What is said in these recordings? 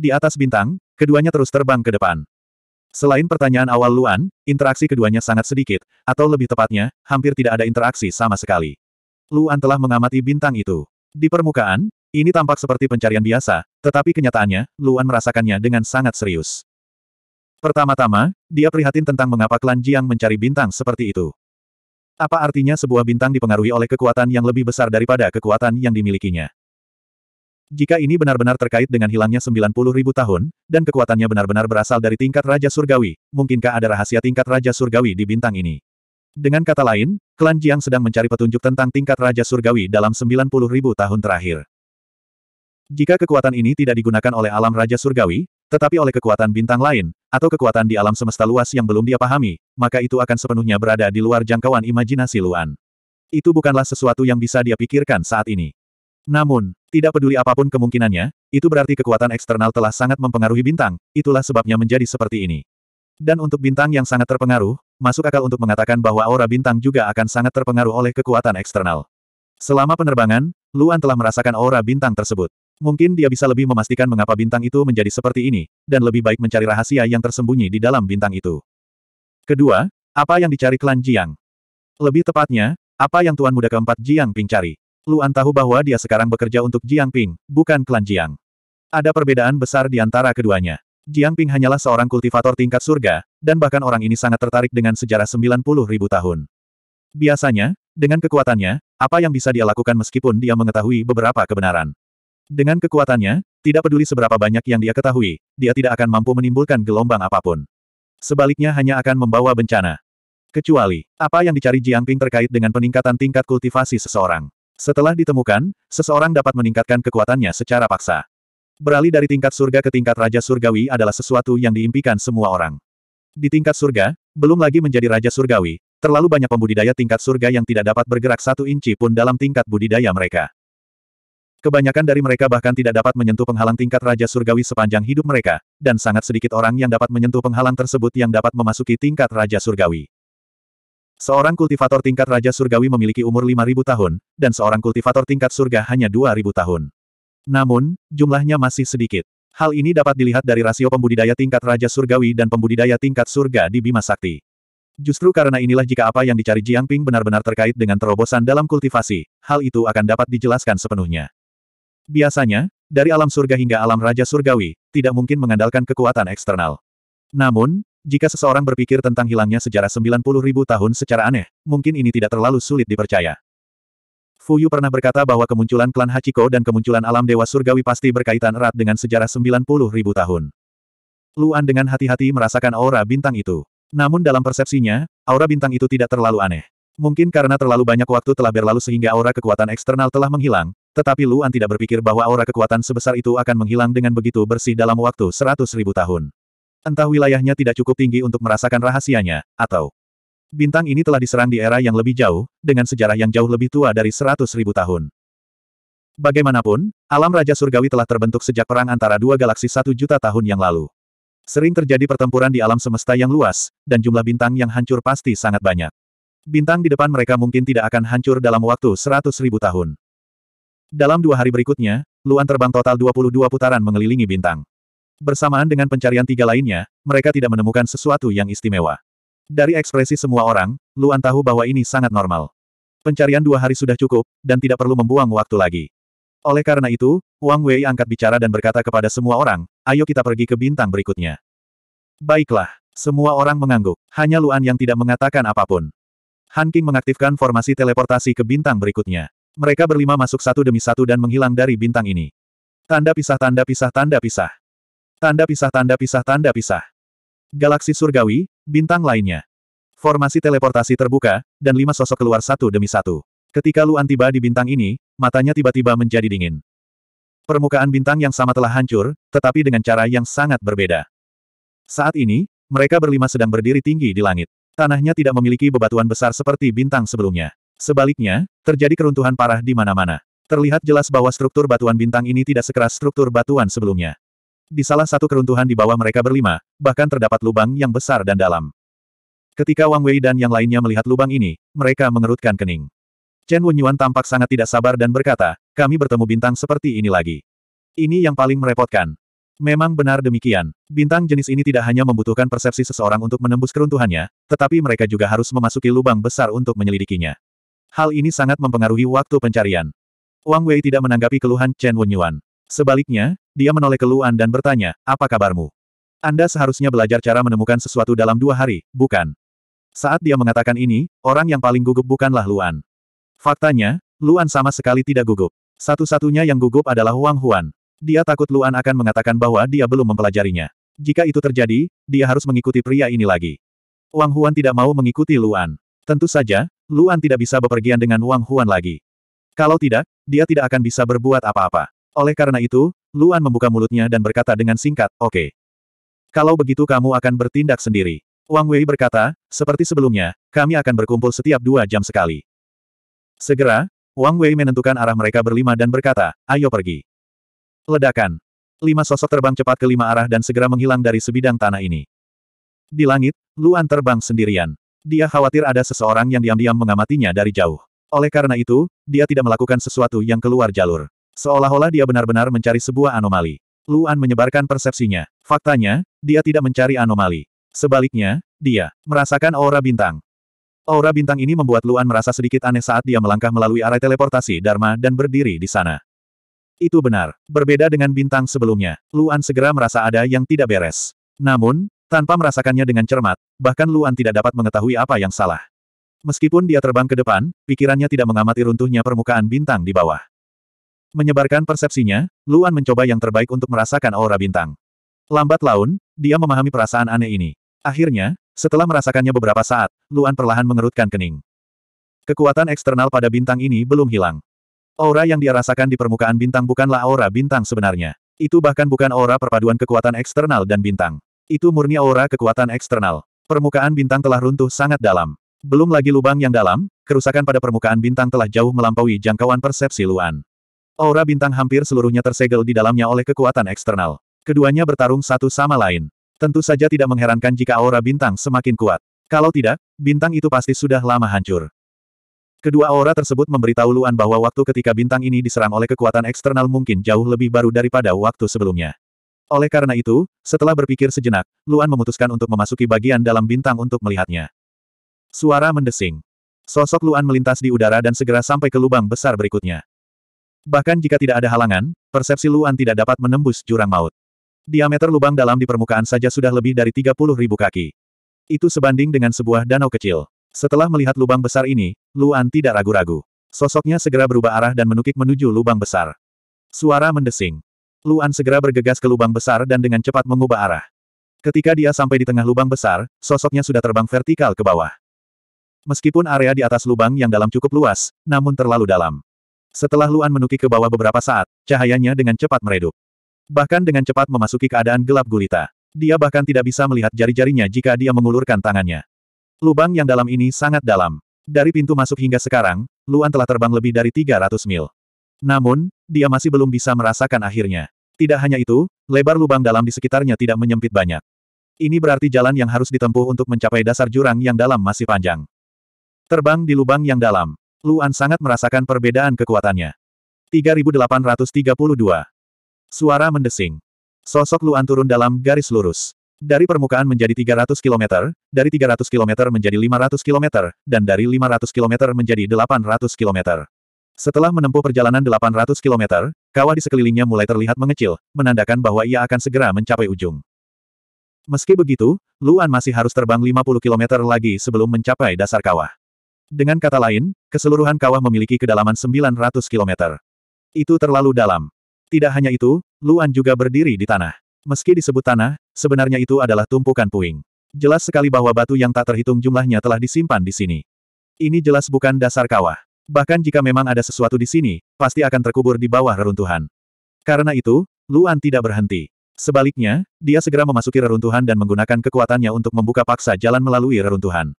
Di atas bintang, keduanya terus terbang ke depan. Selain pertanyaan awal Luan, interaksi keduanya sangat sedikit, atau lebih tepatnya, hampir tidak ada interaksi sama sekali. Luan telah mengamati bintang itu. Di permukaan, ini tampak seperti pencarian biasa, tetapi kenyataannya, Luan merasakannya dengan sangat serius. Pertama-tama, dia prihatin tentang mengapa klan Jiang mencari bintang seperti itu. Apa artinya sebuah bintang dipengaruhi oleh kekuatan yang lebih besar daripada kekuatan yang dimilikinya? Jika ini benar-benar terkait dengan hilangnya 90 ribu tahun, dan kekuatannya benar-benar berasal dari tingkat Raja Surgawi, mungkinkah ada rahasia tingkat Raja Surgawi di bintang ini? Dengan kata lain, klan Jiang sedang mencari petunjuk tentang tingkat Raja Surgawi dalam 90 ribu tahun terakhir. Jika kekuatan ini tidak digunakan oleh alam Raja Surgawi, tetapi oleh kekuatan bintang lain, atau kekuatan di alam semesta luas yang belum dia pahami, maka itu akan sepenuhnya berada di luar jangkauan imajinasi Luan. Itu bukanlah sesuatu yang bisa dia pikirkan saat ini. Namun, tidak peduli apapun kemungkinannya, itu berarti kekuatan eksternal telah sangat mempengaruhi bintang, itulah sebabnya menjadi seperti ini. Dan untuk bintang yang sangat terpengaruh, masuk akal untuk mengatakan bahwa aura bintang juga akan sangat terpengaruh oleh kekuatan eksternal. Selama penerbangan, Luan telah merasakan aura bintang tersebut. Mungkin dia bisa lebih memastikan mengapa bintang itu menjadi seperti ini, dan lebih baik mencari rahasia yang tersembunyi di dalam bintang itu. Kedua, apa yang dicari klan Jiang? Lebih tepatnya, apa yang Tuan Muda keempat Jiang Ping cari? Luan tahu bahwa dia sekarang bekerja untuk Jiang Ping, bukan klan Jiang. Ada perbedaan besar di antara keduanya. Jiang Ping hanyalah seorang kultivator tingkat surga, dan bahkan orang ini sangat tertarik dengan sejarah 90 ribu tahun. Biasanya, dengan kekuatannya, apa yang bisa dia lakukan meskipun dia mengetahui beberapa kebenaran. Dengan kekuatannya, tidak peduli seberapa banyak yang dia ketahui, dia tidak akan mampu menimbulkan gelombang apapun. Sebaliknya hanya akan membawa bencana. Kecuali, apa yang dicari Jiang Ping terkait dengan peningkatan tingkat kultivasi seseorang. Setelah ditemukan, seseorang dapat meningkatkan kekuatannya secara paksa. Beralih dari tingkat surga ke tingkat Raja Surgawi adalah sesuatu yang diimpikan semua orang. Di tingkat surga, belum lagi menjadi Raja Surgawi, terlalu banyak pembudidaya tingkat surga yang tidak dapat bergerak satu inci pun dalam tingkat budidaya mereka. Kebanyakan dari mereka bahkan tidak dapat menyentuh penghalang tingkat Raja Surgawi sepanjang hidup mereka, dan sangat sedikit orang yang dapat menyentuh penghalang tersebut yang dapat memasuki tingkat Raja Surgawi. Seorang kultivator tingkat Raja Surgawi memiliki umur 5.000 tahun, dan seorang kultivator tingkat surga hanya 2.000 tahun. Namun, jumlahnya masih sedikit. Hal ini dapat dilihat dari rasio pembudidaya tingkat Raja Surgawi dan pembudidaya tingkat surga di Bima Sakti. Justru karena inilah jika apa yang dicari Jiang Ping benar-benar terkait dengan terobosan dalam kultivasi, hal itu akan dapat dijelaskan sepenuhnya. Biasanya, dari alam surga hingga alam Raja Surgawi, tidak mungkin mengandalkan kekuatan eksternal. Namun, jika seseorang berpikir tentang hilangnya sejarah 90 ribu tahun secara aneh, mungkin ini tidak terlalu sulit dipercaya. Fuyu pernah berkata bahwa kemunculan klan Hachiko dan kemunculan alam dewa surgawi pasti berkaitan erat dengan sejarah 90 ribu tahun. Luan dengan hati-hati merasakan aura bintang itu. Namun dalam persepsinya, aura bintang itu tidak terlalu aneh. Mungkin karena terlalu banyak waktu telah berlalu sehingga aura kekuatan eksternal telah menghilang, tetapi Luan tidak berpikir bahwa aura kekuatan sebesar itu akan menghilang dengan begitu bersih dalam waktu seratus ribu tahun. Entah wilayahnya tidak cukup tinggi untuk merasakan rahasianya, atau bintang ini telah diserang di era yang lebih jauh, dengan sejarah yang jauh lebih tua dari seratus ribu tahun. Bagaimanapun, alam Raja Surgawi telah terbentuk sejak perang antara dua galaksi satu juta tahun yang lalu. Sering terjadi pertempuran di alam semesta yang luas, dan jumlah bintang yang hancur pasti sangat banyak. Bintang di depan mereka mungkin tidak akan hancur dalam waktu seratus ribu tahun. Dalam dua hari berikutnya, Luan terbang total 22 putaran mengelilingi bintang. Bersamaan dengan pencarian tiga lainnya, mereka tidak menemukan sesuatu yang istimewa. Dari ekspresi semua orang, Luan tahu bahwa ini sangat normal. Pencarian dua hari sudah cukup, dan tidak perlu membuang waktu lagi. Oleh karena itu, Wang Wei angkat bicara dan berkata kepada semua orang, ayo kita pergi ke bintang berikutnya. Baiklah, semua orang mengangguk, hanya Luan yang tidak mengatakan apapun. Han King mengaktifkan formasi teleportasi ke bintang berikutnya. Mereka berlima masuk satu demi satu dan menghilang dari bintang ini. Tanda pisah tanda pisah tanda pisah. Tanda pisah tanda pisah tanda pisah. Galaksi surgawi, bintang lainnya. Formasi teleportasi terbuka, dan lima sosok keluar satu demi satu. Ketika Luan tiba di bintang ini, matanya tiba-tiba menjadi dingin. Permukaan bintang yang sama telah hancur, tetapi dengan cara yang sangat berbeda. Saat ini, mereka berlima sedang berdiri tinggi di langit. Tanahnya tidak memiliki bebatuan besar seperti bintang sebelumnya. Sebaliknya, terjadi keruntuhan parah di mana-mana. Terlihat jelas bahwa struktur batuan bintang ini tidak sekeras struktur batuan sebelumnya. Di salah satu keruntuhan di bawah mereka berlima, bahkan terdapat lubang yang besar dan dalam. Ketika Wang Wei dan yang lainnya melihat lubang ini, mereka mengerutkan kening. Chen Wenyuan tampak sangat tidak sabar dan berkata, kami bertemu bintang seperti ini lagi. Ini yang paling merepotkan. Memang benar demikian. Bintang jenis ini tidak hanya membutuhkan persepsi seseorang untuk menembus keruntuhannya, tetapi mereka juga harus memasuki lubang besar untuk menyelidikinya. Hal ini sangat mempengaruhi waktu pencarian. Wang Wei tidak menanggapi keluhan Chen Wenyuan. Sebaliknya, dia menoleh ke Luan dan bertanya, apa kabarmu? Anda seharusnya belajar cara menemukan sesuatu dalam dua hari, bukan? Saat dia mengatakan ini, orang yang paling gugup bukanlah Luan. Faktanya, Luan sama sekali tidak gugup. Satu-satunya yang gugup adalah Huang Huan. Dia takut Luan akan mengatakan bahwa dia belum mempelajarinya. Jika itu terjadi, dia harus mengikuti pria ini lagi. Wang Huan tidak mau mengikuti Luan. Tentu saja, Luan tidak bisa bepergian dengan Wang Huan lagi. Kalau tidak, dia tidak akan bisa berbuat apa-apa. Oleh karena itu, Luan membuka mulutnya dan berkata dengan singkat, oke. Okay. Kalau begitu kamu akan bertindak sendiri. Wang Wei berkata, seperti sebelumnya, kami akan berkumpul setiap dua jam sekali. Segera, Wang Wei menentukan arah mereka berlima dan berkata, ayo pergi. Ledakan. Lima sosok terbang cepat ke lima arah dan segera menghilang dari sebidang tanah ini. Di langit, Luan terbang sendirian. Dia khawatir ada seseorang yang diam-diam mengamatinya dari jauh. Oleh karena itu, dia tidak melakukan sesuatu yang keluar jalur. Seolah-olah dia benar-benar mencari sebuah anomali. Luan menyebarkan persepsinya. Faktanya, dia tidak mencari anomali. Sebaliknya, dia merasakan aura bintang. Aura bintang ini membuat Luan merasa sedikit aneh saat dia melangkah melalui arai teleportasi Dharma dan berdiri di sana. Itu benar. Berbeda dengan bintang sebelumnya, Luan segera merasa ada yang tidak beres. Namun, tanpa merasakannya dengan cermat, bahkan Luan tidak dapat mengetahui apa yang salah. Meskipun dia terbang ke depan, pikirannya tidak mengamati runtuhnya permukaan bintang di bawah. Menyebarkan persepsinya, Luan mencoba yang terbaik untuk merasakan aura bintang. Lambat laun, dia memahami perasaan aneh ini. Akhirnya, setelah merasakannya beberapa saat, Luan perlahan mengerutkan kening. Kekuatan eksternal pada bintang ini belum hilang. Aura yang dia rasakan di permukaan bintang bukanlah aura bintang sebenarnya. Itu bahkan bukan aura perpaduan kekuatan eksternal dan bintang. Itu murni aura kekuatan eksternal. Permukaan bintang telah runtuh sangat dalam. Belum lagi lubang yang dalam, kerusakan pada permukaan bintang telah jauh melampaui jangkauan persepsi Luan. Aura bintang hampir seluruhnya tersegel di dalamnya oleh kekuatan eksternal. Keduanya bertarung satu sama lain. Tentu saja tidak mengherankan jika aura bintang semakin kuat. Kalau tidak, bintang itu pasti sudah lama hancur. Kedua aura tersebut memberitahu Luan bahwa waktu ketika bintang ini diserang oleh kekuatan eksternal mungkin jauh lebih baru daripada waktu sebelumnya. Oleh karena itu, setelah berpikir sejenak, Luan memutuskan untuk memasuki bagian dalam bintang untuk melihatnya. Suara mendesing. Sosok Luan melintas di udara dan segera sampai ke lubang besar berikutnya. Bahkan jika tidak ada halangan, persepsi Luan tidak dapat menembus jurang maut. Diameter lubang dalam di permukaan saja sudah lebih dari 30 ribu kaki. Itu sebanding dengan sebuah danau kecil. Setelah melihat lubang besar ini, Luan tidak ragu-ragu. Sosoknya segera berubah arah dan menukik menuju lubang besar. Suara mendesing. Luan segera bergegas ke lubang besar dan dengan cepat mengubah arah. Ketika dia sampai di tengah lubang besar, sosoknya sudah terbang vertikal ke bawah. Meskipun area di atas lubang yang dalam cukup luas, namun terlalu dalam. Setelah Luan menuki ke bawah beberapa saat, cahayanya dengan cepat meredup. Bahkan dengan cepat memasuki keadaan gelap gulita. Dia bahkan tidak bisa melihat jari-jarinya jika dia mengulurkan tangannya. Lubang yang dalam ini sangat dalam. Dari pintu masuk hingga sekarang, Luan telah terbang lebih dari 300 mil. Namun, dia masih belum bisa merasakan akhirnya. Tidak hanya itu, lebar lubang dalam di sekitarnya tidak menyempit banyak. Ini berarti jalan yang harus ditempuh untuk mencapai dasar jurang yang dalam masih panjang. Terbang di lubang yang dalam. Luan sangat merasakan perbedaan kekuatannya. 3832. Suara mendesing. Sosok Luan turun dalam garis lurus. Dari permukaan menjadi 300 km, dari 300 km menjadi 500 km, dan dari 500 km menjadi 800 km. Setelah menempuh perjalanan 800 km, kawah di sekelilingnya mulai terlihat mengecil, menandakan bahwa ia akan segera mencapai ujung. Meski begitu, Luan masih harus terbang 50 km lagi sebelum mencapai dasar kawah. Dengan kata lain, keseluruhan kawah memiliki kedalaman 900 km. Itu terlalu dalam. Tidak hanya itu, Luan juga berdiri di tanah. Meski disebut tanah, sebenarnya itu adalah tumpukan puing. Jelas sekali bahwa batu yang tak terhitung jumlahnya telah disimpan di sini. Ini jelas bukan dasar kawah. Bahkan jika memang ada sesuatu di sini, pasti akan terkubur di bawah reruntuhan. Karena itu, Luan tidak berhenti. Sebaliknya, dia segera memasuki reruntuhan dan menggunakan kekuatannya untuk membuka paksa jalan melalui reruntuhan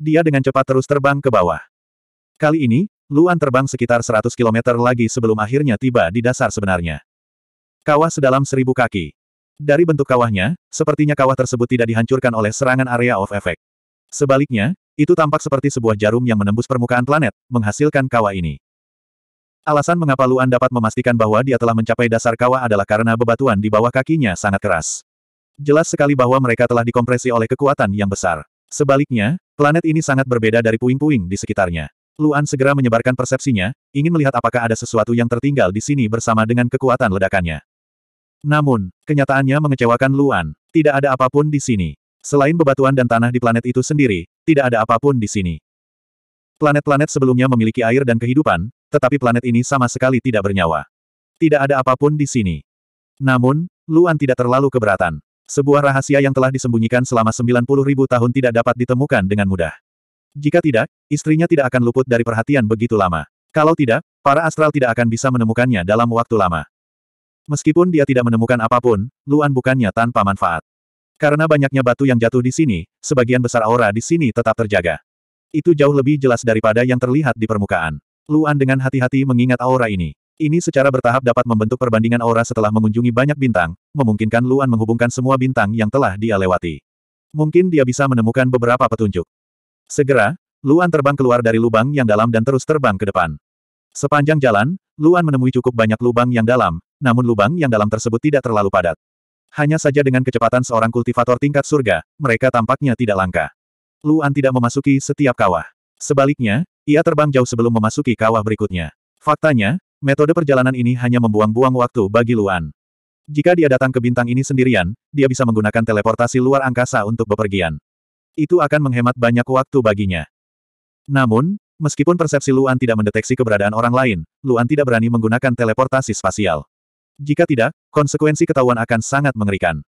dia dengan cepat terus terbang ke bawah. Kali ini, Luan terbang sekitar 100 km lagi sebelum akhirnya tiba di dasar sebenarnya. Kawah sedalam seribu kaki. Dari bentuk kawahnya, sepertinya kawah tersebut tidak dihancurkan oleh serangan area of effect. Sebaliknya, itu tampak seperti sebuah jarum yang menembus permukaan planet, menghasilkan kawah ini. Alasan mengapa Luan dapat memastikan bahwa dia telah mencapai dasar kawah adalah karena bebatuan di bawah kakinya sangat keras. Jelas sekali bahwa mereka telah dikompresi oleh kekuatan yang besar. Sebaliknya, planet ini sangat berbeda dari puing-puing di sekitarnya. Luan segera menyebarkan persepsinya, ingin melihat apakah ada sesuatu yang tertinggal di sini bersama dengan kekuatan ledakannya. Namun, kenyataannya mengecewakan Luan. Tidak ada apapun di sini. Selain bebatuan dan tanah di planet itu sendiri, tidak ada apapun di sini. Planet-planet sebelumnya memiliki air dan kehidupan, tetapi planet ini sama sekali tidak bernyawa. Tidak ada apapun di sini. Namun, Luan tidak terlalu keberatan. Sebuah rahasia yang telah disembunyikan selama 90 ribu tahun tidak dapat ditemukan dengan mudah. Jika tidak, istrinya tidak akan luput dari perhatian begitu lama. Kalau tidak, para astral tidak akan bisa menemukannya dalam waktu lama. Meskipun dia tidak menemukan apapun, Luan bukannya tanpa manfaat. Karena banyaknya batu yang jatuh di sini, sebagian besar aura di sini tetap terjaga. Itu jauh lebih jelas daripada yang terlihat di permukaan. Luan dengan hati-hati mengingat aura ini. Ini secara bertahap dapat membentuk perbandingan aura setelah mengunjungi banyak bintang, memungkinkan Luan menghubungkan semua bintang yang telah dia lewati. Mungkin dia bisa menemukan beberapa petunjuk. Segera, Luan terbang keluar dari lubang yang dalam dan terus terbang ke depan. Sepanjang jalan, Luan menemui cukup banyak lubang yang dalam, namun lubang yang dalam tersebut tidak terlalu padat. Hanya saja dengan kecepatan seorang kultivator tingkat surga, mereka tampaknya tidak langka. Luan tidak memasuki setiap kawah. Sebaliknya, ia terbang jauh sebelum memasuki kawah berikutnya. Faktanya, Metode perjalanan ini hanya membuang-buang waktu bagi Luan. Jika dia datang ke bintang ini sendirian, dia bisa menggunakan teleportasi luar angkasa untuk bepergian. Itu akan menghemat banyak waktu baginya. Namun, meskipun persepsi Luan tidak mendeteksi keberadaan orang lain, Luan tidak berani menggunakan teleportasi spasial. Jika tidak, konsekuensi ketahuan akan sangat mengerikan.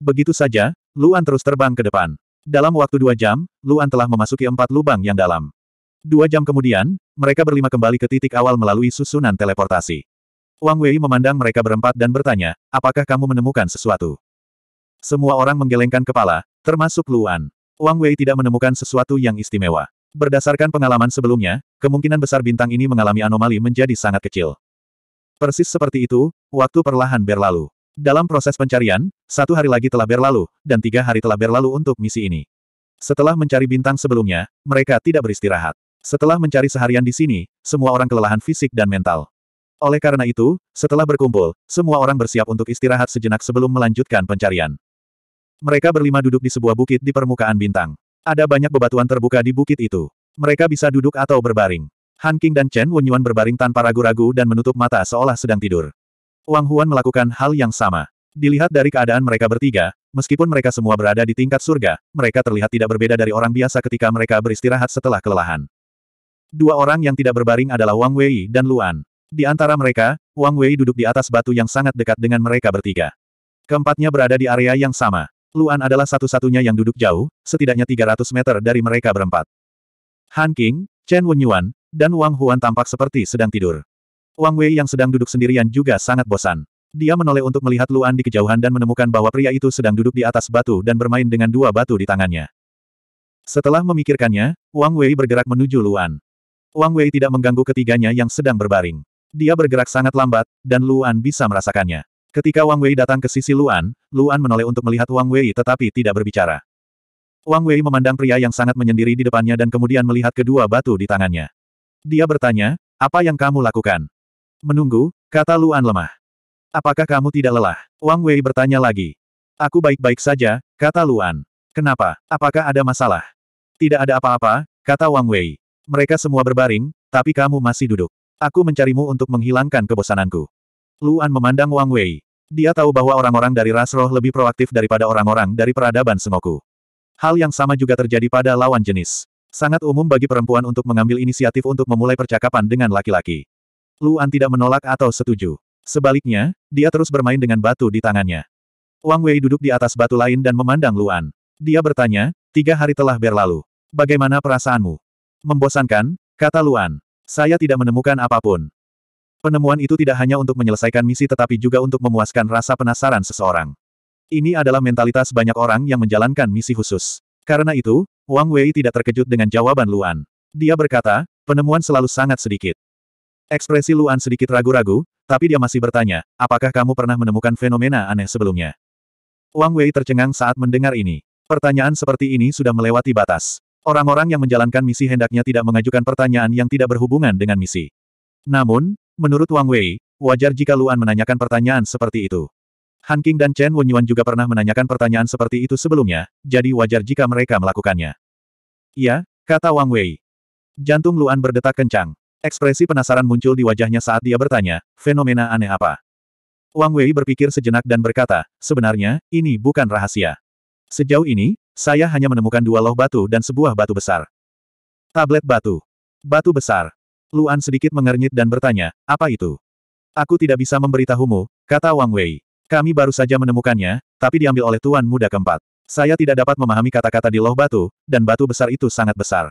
Begitu saja, Luan terus terbang ke depan. Dalam waktu dua jam, Luan telah memasuki empat lubang yang dalam. Dua jam kemudian, mereka berlima kembali ke titik awal melalui susunan teleportasi. Wang Wei memandang mereka berempat dan bertanya, apakah kamu menemukan sesuatu? Semua orang menggelengkan kepala, termasuk Luan. Wang Wei tidak menemukan sesuatu yang istimewa. Berdasarkan pengalaman sebelumnya, kemungkinan besar bintang ini mengalami anomali menjadi sangat kecil. Persis seperti itu, waktu perlahan berlalu. Dalam proses pencarian, satu hari lagi telah berlalu, dan tiga hari telah berlalu untuk misi ini. Setelah mencari bintang sebelumnya, mereka tidak beristirahat. Setelah mencari seharian di sini, semua orang kelelahan fisik dan mental. Oleh karena itu, setelah berkumpul, semua orang bersiap untuk istirahat sejenak sebelum melanjutkan pencarian. Mereka berlima duduk di sebuah bukit di permukaan bintang. Ada banyak bebatuan terbuka di bukit itu. Mereka bisa duduk atau berbaring. Han King dan Chen Wenyuan berbaring tanpa ragu-ragu dan menutup mata seolah sedang tidur. Wang Huan melakukan hal yang sama. Dilihat dari keadaan mereka bertiga, meskipun mereka semua berada di tingkat surga, mereka terlihat tidak berbeda dari orang biasa ketika mereka beristirahat setelah kelelahan. Dua orang yang tidak berbaring adalah Wang Wei dan Luan. Di antara mereka, Wang Wei duduk di atas batu yang sangat dekat dengan mereka bertiga. Keempatnya berada di area yang sama. Luan adalah satu-satunya yang duduk jauh, setidaknya 300 meter dari mereka berempat. Han King, Chen Wenyuan, dan Wang Huan tampak seperti sedang tidur. Wang Wei yang sedang duduk sendirian juga sangat bosan. Dia menoleh untuk melihat Luan di kejauhan dan menemukan bahwa pria itu sedang duduk di atas batu dan bermain dengan dua batu di tangannya. Setelah memikirkannya, Wang Wei bergerak menuju Luan. Wang Wei tidak mengganggu ketiganya yang sedang berbaring. Dia bergerak sangat lambat, dan Luan bisa merasakannya. Ketika Wang Wei datang ke sisi Luan, Luan menoleh untuk melihat Wang Wei tetapi tidak berbicara. Wang Wei memandang pria yang sangat menyendiri di depannya dan kemudian melihat kedua batu di tangannya. Dia bertanya, apa yang kamu lakukan? Menunggu, kata Luan lemah. Apakah kamu tidak lelah? Wang Wei bertanya lagi. Aku baik-baik saja, kata Luan. Kenapa? Apakah ada masalah? Tidak ada apa-apa, kata Wang Wei. Mereka semua berbaring, tapi kamu masih duduk. Aku mencarimu untuk menghilangkan kebosananku. Luan memandang Wang Wei. Dia tahu bahwa orang-orang dari ras roh lebih proaktif daripada orang-orang dari peradaban Sengoku. Hal yang sama juga terjadi pada lawan jenis. Sangat umum bagi perempuan untuk mengambil inisiatif untuk memulai percakapan dengan laki-laki. Luan tidak menolak atau setuju. Sebaliknya, dia terus bermain dengan batu di tangannya. Wang Wei duduk di atas batu lain dan memandang Luan. Dia bertanya, tiga hari telah berlalu. Bagaimana perasaanmu? Membosankan, kata Luan. Saya tidak menemukan apapun. Penemuan itu tidak hanya untuk menyelesaikan misi tetapi juga untuk memuaskan rasa penasaran seseorang. Ini adalah mentalitas banyak orang yang menjalankan misi khusus. Karena itu, Wang Wei tidak terkejut dengan jawaban Luan. Dia berkata, penemuan selalu sangat sedikit. Ekspresi Luan sedikit ragu-ragu, tapi dia masih bertanya, apakah kamu pernah menemukan fenomena aneh sebelumnya? Wang Wei tercengang saat mendengar ini. Pertanyaan seperti ini sudah melewati batas. Orang-orang yang menjalankan misi hendaknya tidak mengajukan pertanyaan yang tidak berhubungan dengan misi. Namun, menurut Wang Wei, wajar jika Luan menanyakan pertanyaan seperti itu. Han King dan Chen Wenyuan juga pernah menanyakan pertanyaan seperti itu sebelumnya, jadi wajar jika mereka melakukannya. Iya, kata Wang Wei. Jantung Luan berdetak kencang. Ekspresi penasaran muncul di wajahnya saat dia bertanya, fenomena aneh apa? Wang Wei berpikir sejenak dan berkata, sebenarnya, ini bukan rahasia. Sejauh ini, saya hanya menemukan dua loh batu dan sebuah batu besar. Tablet batu. Batu besar. Luan sedikit mengernyit dan bertanya, apa itu? Aku tidak bisa memberitahumu, kata Wang Wei. Kami baru saja menemukannya, tapi diambil oleh Tuan Muda keempat. Saya tidak dapat memahami kata-kata di loh batu, dan batu besar itu sangat besar.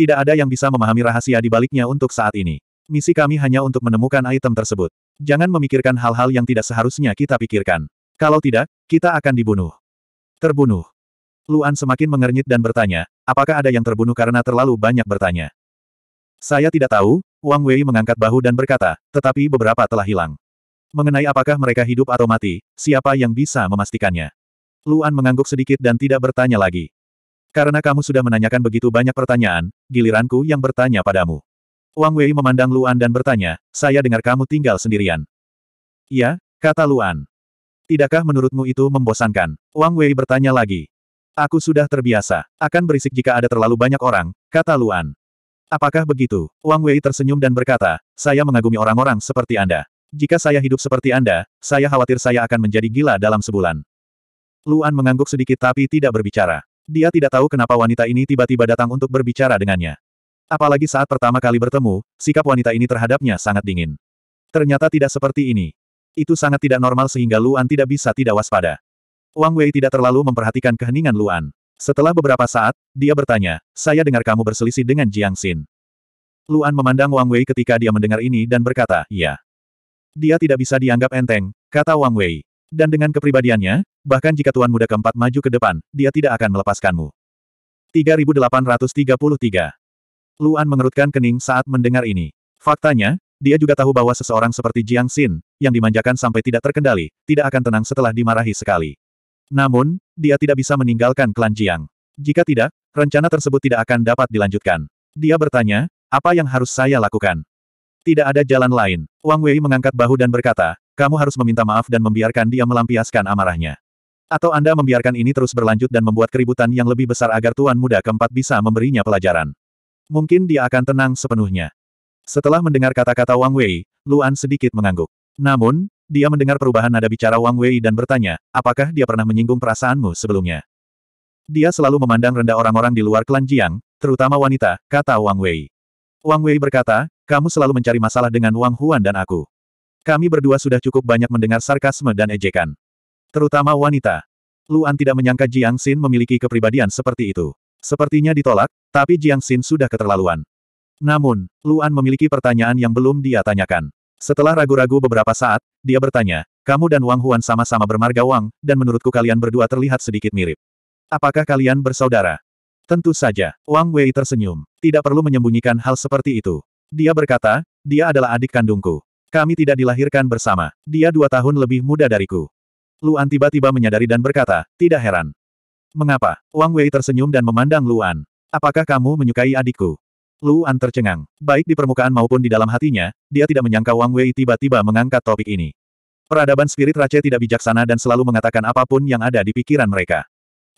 Tidak ada yang bisa memahami rahasia di baliknya untuk saat ini. Misi kami hanya untuk menemukan item tersebut. Jangan memikirkan hal-hal yang tidak seharusnya kita pikirkan. Kalau tidak, kita akan dibunuh. Terbunuh. Luan semakin mengernyit dan bertanya, apakah ada yang terbunuh karena terlalu banyak bertanya? Saya tidak tahu, Wang Wei mengangkat bahu dan berkata, tetapi beberapa telah hilang. Mengenai apakah mereka hidup atau mati, siapa yang bisa memastikannya? Luan mengangguk sedikit dan tidak bertanya lagi. Karena kamu sudah menanyakan begitu banyak pertanyaan, giliranku yang bertanya padamu. Wang Wei memandang Luan dan bertanya, saya dengar kamu tinggal sendirian. Ya, kata Luan. Tidakkah menurutmu itu membosankan? Wang Wei bertanya lagi. Aku sudah terbiasa. Akan berisik jika ada terlalu banyak orang, kata Luan. Apakah begitu? Wang Wei tersenyum dan berkata, saya mengagumi orang-orang seperti Anda. Jika saya hidup seperti Anda, saya khawatir saya akan menjadi gila dalam sebulan. Luan mengangguk sedikit tapi tidak berbicara. Dia tidak tahu kenapa wanita ini tiba-tiba datang untuk berbicara dengannya. Apalagi saat pertama kali bertemu, sikap wanita ini terhadapnya sangat dingin. Ternyata tidak seperti ini. Itu sangat tidak normal sehingga Luan tidak bisa tidak waspada. Wang Wei tidak terlalu memperhatikan keheningan Luan. Setelah beberapa saat, dia bertanya, saya dengar kamu berselisih dengan Jiang Xin. Luan memandang Wang Wei ketika dia mendengar ini dan berkata, ya. Dia tidak bisa dianggap enteng, kata Wang Wei. Dan dengan kepribadiannya, bahkan jika Tuan Muda keempat maju ke depan, dia tidak akan melepaskanmu. 3833 Luan mengerutkan kening saat mendengar ini. Faktanya, dia juga tahu bahwa seseorang seperti Jiang Xin, yang dimanjakan sampai tidak terkendali, tidak akan tenang setelah dimarahi sekali. Namun, dia tidak bisa meninggalkan klan Jiang. Jika tidak, rencana tersebut tidak akan dapat dilanjutkan. Dia bertanya, apa yang harus saya lakukan? Tidak ada jalan lain. Wang Wei mengangkat bahu dan berkata, kamu harus meminta maaf dan membiarkan dia melampiaskan amarahnya. Atau Anda membiarkan ini terus berlanjut dan membuat keributan yang lebih besar agar Tuan Muda keempat bisa memberinya pelajaran. Mungkin dia akan tenang sepenuhnya. Setelah mendengar kata-kata Wang Wei, Luan sedikit mengangguk. Namun, dia mendengar perubahan nada bicara Wang Wei dan bertanya, apakah dia pernah menyinggung perasaanmu sebelumnya? Dia selalu memandang rendah orang-orang di luar klan Jiang, terutama wanita, kata Wang Wei. Wang Wei berkata, kamu selalu mencari masalah dengan Wang Huan dan aku. Kami berdua sudah cukup banyak mendengar sarkasme dan ejekan. Terutama wanita. Luan tidak menyangka Jiang Xin memiliki kepribadian seperti itu. Sepertinya ditolak, tapi Jiang Xin sudah keterlaluan. Namun, Luan memiliki pertanyaan yang belum dia tanyakan. Setelah ragu-ragu beberapa saat, dia bertanya, kamu dan Wang Huan sama-sama bermarga Wang, dan menurutku kalian berdua terlihat sedikit mirip. Apakah kalian bersaudara? Tentu saja, Wang Wei tersenyum. Tidak perlu menyembunyikan hal seperti itu. Dia berkata, dia adalah adik kandungku. Kami tidak dilahirkan bersama. Dia dua tahun lebih muda dariku. Luan tiba-tiba menyadari dan berkata, tidak heran. Mengapa? Wang Wei tersenyum dan memandang Luan. Apakah kamu menyukai adikku? Luan tercengang. Baik di permukaan maupun di dalam hatinya, dia tidak menyangka Wang Wei tiba-tiba mengangkat topik ini. Peradaban spirit Rache tidak bijaksana dan selalu mengatakan apapun yang ada di pikiran mereka.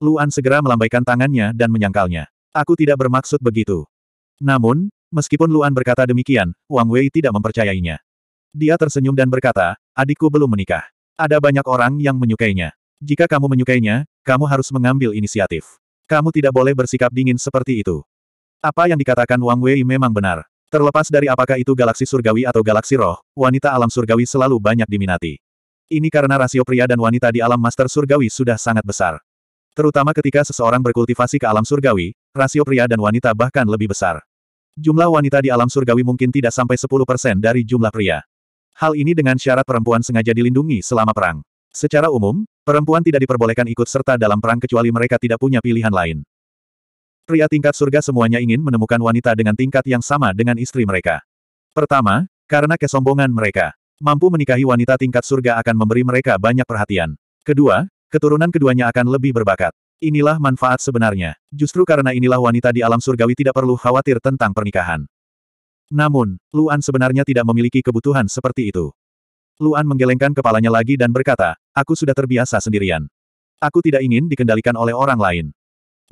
Luan segera melambaikan tangannya dan menyangkalnya. Aku tidak bermaksud begitu. Namun, meskipun Luan berkata demikian, Wang Wei tidak mempercayainya. Dia tersenyum dan berkata, adikku belum menikah. Ada banyak orang yang menyukainya. Jika kamu menyukainya, kamu harus mengambil inisiatif. Kamu tidak boleh bersikap dingin seperti itu. Apa yang dikatakan Wang Wei memang benar. Terlepas dari apakah itu galaksi surgawi atau galaksi roh, wanita alam surgawi selalu banyak diminati. Ini karena rasio pria dan wanita di alam master surgawi sudah sangat besar. Terutama ketika seseorang berkultivasi ke alam surgawi, rasio pria dan wanita bahkan lebih besar. Jumlah wanita di alam surgawi mungkin tidak sampai 10% dari jumlah pria. Hal ini dengan syarat perempuan sengaja dilindungi selama perang. Secara umum, perempuan tidak diperbolehkan ikut serta dalam perang kecuali mereka tidak punya pilihan lain pria tingkat surga semuanya ingin menemukan wanita dengan tingkat yang sama dengan istri mereka. Pertama, karena kesombongan mereka. Mampu menikahi wanita tingkat surga akan memberi mereka banyak perhatian. Kedua, keturunan keduanya akan lebih berbakat. Inilah manfaat sebenarnya. Justru karena inilah wanita di alam surgawi tidak perlu khawatir tentang pernikahan. Namun, Luan sebenarnya tidak memiliki kebutuhan seperti itu. Luan menggelengkan kepalanya lagi dan berkata, aku sudah terbiasa sendirian. Aku tidak ingin dikendalikan oleh orang lain.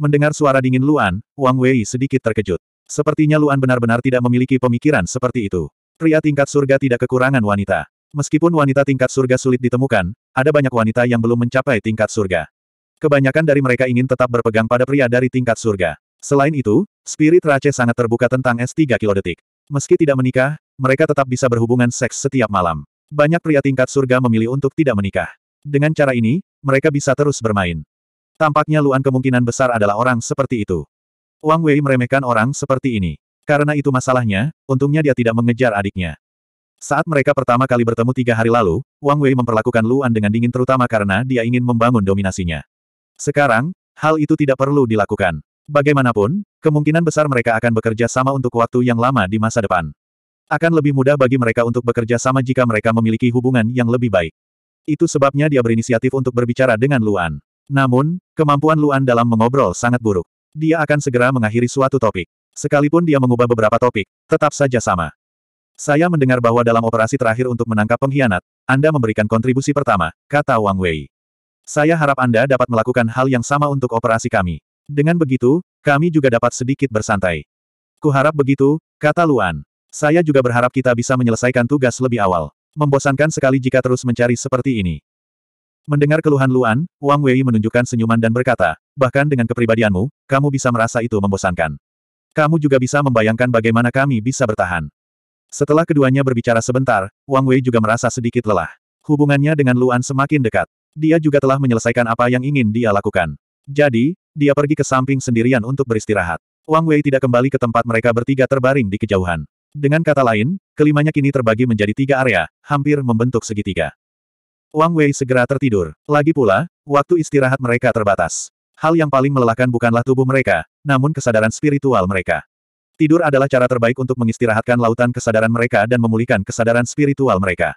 Mendengar suara dingin Luan, Wang Wei sedikit terkejut. Sepertinya Luan benar-benar tidak memiliki pemikiran seperti itu. Pria tingkat surga tidak kekurangan wanita. Meskipun wanita tingkat surga sulit ditemukan, ada banyak wanita yang belum mencapai tingkat surga. Kebanyakan dari mereka ingin tetap berpegang pada pria dari tingkat surga. Selain itu, spirit raja sangat terbuka tentang S3 kilodetik. Meski tidak menikah, mereka tetap bisa berhubungan seks setiap malam. Banyak pria tingkat surga memilih untuk tidak menikah. Dengan cara ini, mereka bisa terus bermain. Tampaknya Luan kemungkinan besar adalah orang seperti itu. Wang Wei meremehkan orang seperti ini. Karena itu masalahnya, untungnya dia tidak mengejar adiknya. Saat mereka pertama kali bertemu tiga hari lalu, Wang Wei memperlakukan Luan dengan dingin terutama karena dia ingin membangun dominasinya. Sekarang, hal itu tidak perlu dilakukan. Bagaimanapun, kemungkinan besar mereka akan bekerja sama untuk waktu yang lama di masa depan. Akan lebih mudah bagi mereka untuk bekerja sama jika mereka memiliki hubungan yang lebih baik. Itu sebabnya dia berinisiatif untuk berbicara dengan Luan. Namun, kemampuan Luan dalam mengobrol sangat buruk. Dia akan segera mengakhiri suatu topik. Sekalipun dia mengubah beberapa topik, tetap saja sama. Saya mendengar bahwa dalam operasi terakhir untuk menangkap pengkhianat, Anda memberikan kontribusi pertama, kata Wang Wei. Saya harap Anda dapat melakukan hal yang sama untuk operasi kami. Dengan begitu, kami juga dapat sedikit bersantai. Kuharap begitu, kata Luan. Saya juga berharap kita bisa menyelesaikan tugas lebih awal. Membosankan sekali jika terus mencari seperti ini. Mendengar keluhan Luan, Wang Wei menunjukkan senyuman dan berkata, bahkan dengan kepribadianmu, kamu bisa merasa itu membosankan. Kamu juga bisa membayangkan bagaimana kami bisa bertahan. Setelah keduanya berbicara sebentar, Wang Wei juga merasa sedikit lelah. Hubungannya dengan Luan semakin dekat. Dia juga telah menyelesaikan apa yang ingin dia lakukan. Jadi, dia pergi ke samping sendirian untuk beristirahat. Wang Wei tidak kembali ke tempat mereka bertiga terbaring di kejauhan. Dengan kata lain, kelimanya kini terbagi menjadi tiga area, hampir membentuk segitiga. Wang Wei segera tertidur. Lagi pula, waktu istirahat mereka terbatas. Hal yang paling melelahkan bukanlah tubuh mereka, namun kesadaran spiritual mereka. Tidur adalah cara terbaik untuk mengistirahatkan lautan kesadaran mereka dan memulihkan kesadaran spiritual mereka.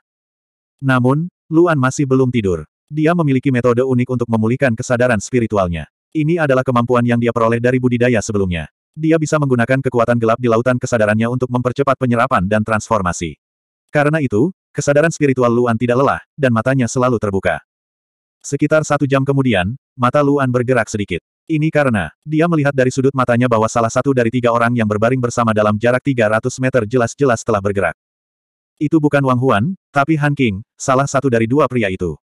Namun, Luan masih belum tidur. Dia memiliki metode unik untuk memulihkan kesadaran spiritualnya. Ini adalah kemampuan yang dia peroleh dari budidaya sebelumnya. Dia bisa menggunakan kekuatan gelap di lautan kesadarannya untuk mempercepat penyerapan dan transformasi. Karena itu, Kesadaran spiritual Luan tidak lelah, dan matanya selalu terbuka. Sekitar satu jam kemudian, mata Luan bergerak sedikit. Ini karena, dia melihat dari sudut matanya bahwa salah satu dari tiga orang yang berbaring bersama dalam jarak 300 meter jelas-jelas telah bergerak. Itu bukan Wang Huan, tapi Han King, salah satu dari dua pria itu.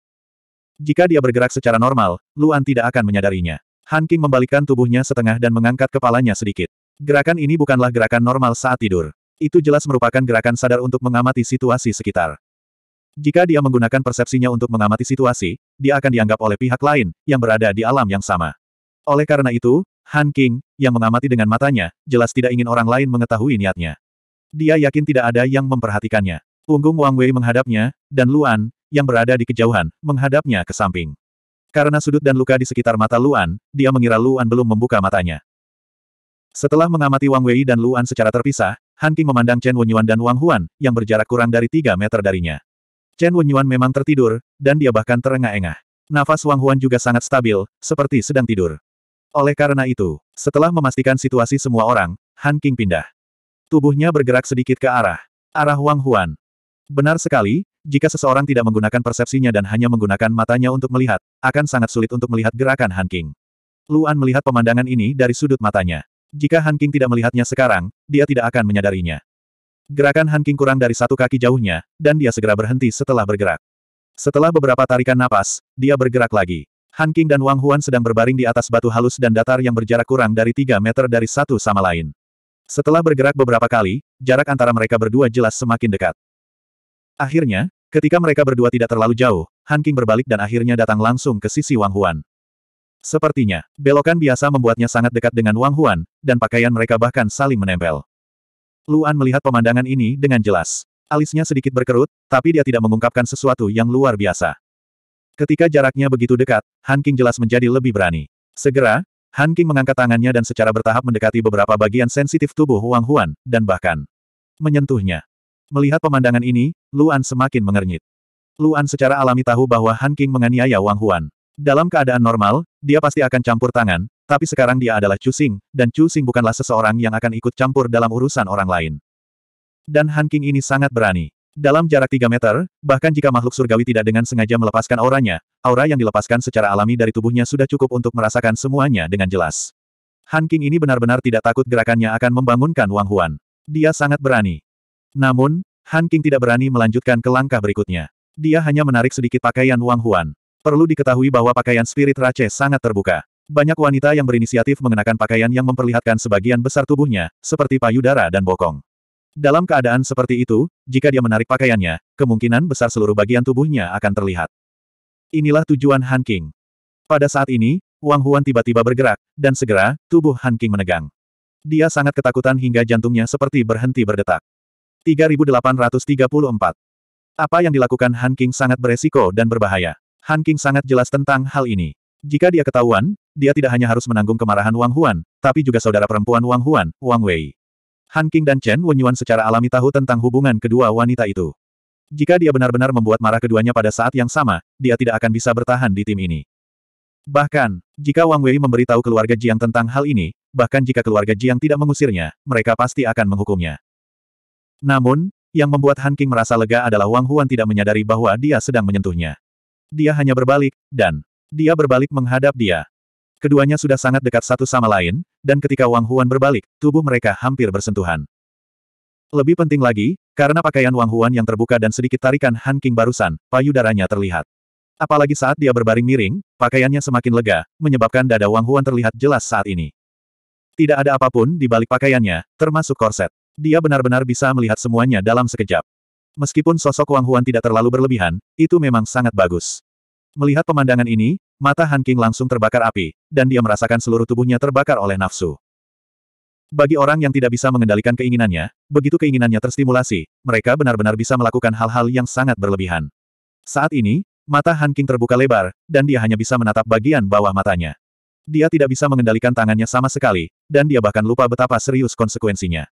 Jika dia bergerak secara normal, Luan tidak akan menyadarinya. Han King membalikkan tubuhnya setengah dan mengangkat kepalanya sedikit. Gerakan ini bukanlah gerakan normal saat tidur. Itu jelas merupakan gerakan sadar untuk mengamati situasi sekitar. Jika dia menggunakan persepsinya untuk mengamati situasi, dia akan dianggap oleh pihak lain, yang berada di alam yang sama. Oleh karena itu, Han King, yang mengamati dengan matanya, jelas tidak ingin orang lain mengetahui niatnya. Dia yakin tidak ada yang memperhatikannya. Punggung Wang Wei menghadapnya, dan Luan, yang berada di kejauhan, menghadapnya ke samping. Karena sudut dan luka di sekitar mata Luan, dia mengira Luan belum membuka matanya. Setelah mengamati Wang Wei dan Luan secara terpisah, Han King memandang Chen Wenyuan dan Wang Huan, yang berjarak kurang dari 3 meter darinya. Chen Wenyuan memang tertidur, dan dia bahkan terengah-engah. Nafas Wang Huan juga sangat stabil, seperti sedang tidur. Oleh karena itu, setelah memastikan situasi semua orang, Han King pindah. Tubuhnya bergerak sedikit ke arah arah Wang Huan. Benar sekali, jika seseorang tidak menggunakan persepsinya dan hanya menggunakan matanya untuk melihat, akan sangat sulit untuk melihat gerakan Han King. Luan melihat pemandangan ini dari sudut matanya. Jika Han King tidak melihatnya sekarang, dia tidak akan menyadarinya. Gerakan Han King kurang dari satu kaki jauhnya, dan dia segera berhenti setelah bergerak. Setelah beberapa tarikan napas, dia bergerak lagi. Han King dan Wang Huan sedang berbaring di atas batu halus dan datar yang berjarak kurang dari tiga meter dari satu sama lain. Setelah bergerak beberapa kali, jarak antara mereka berdua jelas semakin dekat. Akhirnya, ketika mereka berdua tidak terlalu jauh, Han King berbalik dan akhirnya datang langsung ke sisi Wang Huan. Sepertinya, belokan biasa membuatnya sangat dekat dengan Wang Huan, dan pakaian mereka bahkan saling menempel. Luan melihat pemandangan ini dengan jelas. Alisnya sedikit berkerut, tapi dia tidak mengungkapkan sesuatu yang luar biasa. Ketika jaraknya begitu dekat, Han King jelas menjadi lebih berani. Segera, Han King mengangkat tangannya dan secara bertahap mendekati beberapa bagian sensitif tubuh Wang Huan, dan bahkan menyentuhnya. Melihat pemandangan ini, Luan semakin mengernyit. Luan secara alami tahu bahwa Han King menganiaya Wang Huan. Dalam keadaan normal, dia pasti akan campur tangan, tapi sekarang dia adalah Chu Xing, dan Chu Xing bukanlah seseorang yang akan ikut campur dalam urusan orang lain. Dan Han King ini sangat berani. Dalam jarak 3 meter, bahkan jika makhluk surgawi tidak dengan sengaja melepaskan auranya, aura yang dilepaskan secara alami dari tubuhnya sudah cukup untuk merasakan semuanya dengan jelas. Han King ini benar-benar tidak takut gerakannya akan membangunkan Wang Huan. Dia sangat berani. Namun, Han King tidak berani melanjutkan ke langkah berikutnya. Dia hanya menarik sedikit pakaian Wang Huan. Perlu diketahui bahwa pakaian spirit Rache sangat terbuka. Banyak wanita yang berinisiatif mengenakan pakaian yang memperlihatkan sebagian besar tubuhnya, seperti payudara dan bokong. Dalam keadaan seperti itu, jika dia menarik pakaiannya, kemungkinan besar seluruh bagian tubuhnya akan terlihat. Inilah tujuan Han King. Pada saat ini, Wang Huan tiba-tiba bergerak, dan segera, tubuh Han King menegang. Dia sangat ketakutan hingga jantungnya seperti berhenti berdetak. 3834 Apa yang dilakukan Han King sangat beresiko dan berbahaya. Han King sangat jelas tentang hal ini. Jika dia ketahuan, dia tidak hanya harus menanggung kemarahan Wang Huan, tapi juga saudara perempuan Wang Huan, Wang Wei. Han King dan Chen Wenyuan secara alami tahu tentang hubungan kedua wanita itu. Jika dia benar-benar membuat marah keduanya pada saat yang sama, dia tidak akan bisa bertahan di tim ini. Bahkan, jika Wang Wei memberitahu keluarga Jiang tentang hal ini, bahkan jika keluarga Jiang tidak mengusirnya, mereka pasti akan menghukumnya. Namun, yang membuat Han King merasa lega adalah Wang Huan tidak menyadari bahwa dia sedang menyentuhnya. Dia hanya berbalik, dan dia berbalik menghadap dia. Keduanya sudah sangat dekat satu sama lain, dan ketika Wang Huan berbalik, tubuh mereka hampir bersentuhan. Lebih penting lagi, karena pakaian Wang Huan yang terbuka dan sedikit tarikan Han King barusan, payudaranya terlihat. Apalagi saat dia berbaring miring, pakaiannya semakin lega, menyebabkan dada Wang Huan terlihat jelas saat ini. Tidak ada apapun di balik pakaiannya, termasuk korset. Dia benar-benar bisa melihat semuanya dalam sekejap. Meskipun sosok Wang Huan tidak terlalu berlebihan, itu memang sangat bagus. Melihat pemandangan ini, mata Han King langsung terbakar api, dan dia merasakan seluruh tubuhnya terbakar oleh nafsu. Bagi orang yang tidak bisa mengendalikan keinginannya, begitu keinginannya terstimulasi, mereka benar-benar bisa melakukan hal-hal yang sangat berlebihan. Saat ini, mata Han King terbuka lebar, dan dia hanya bisa menatap bagian bawah matanya. Dia tidak bisa mengendalikan tangannya sama sekali, dan dia bahkan lupa betapa serius konsekuensinya.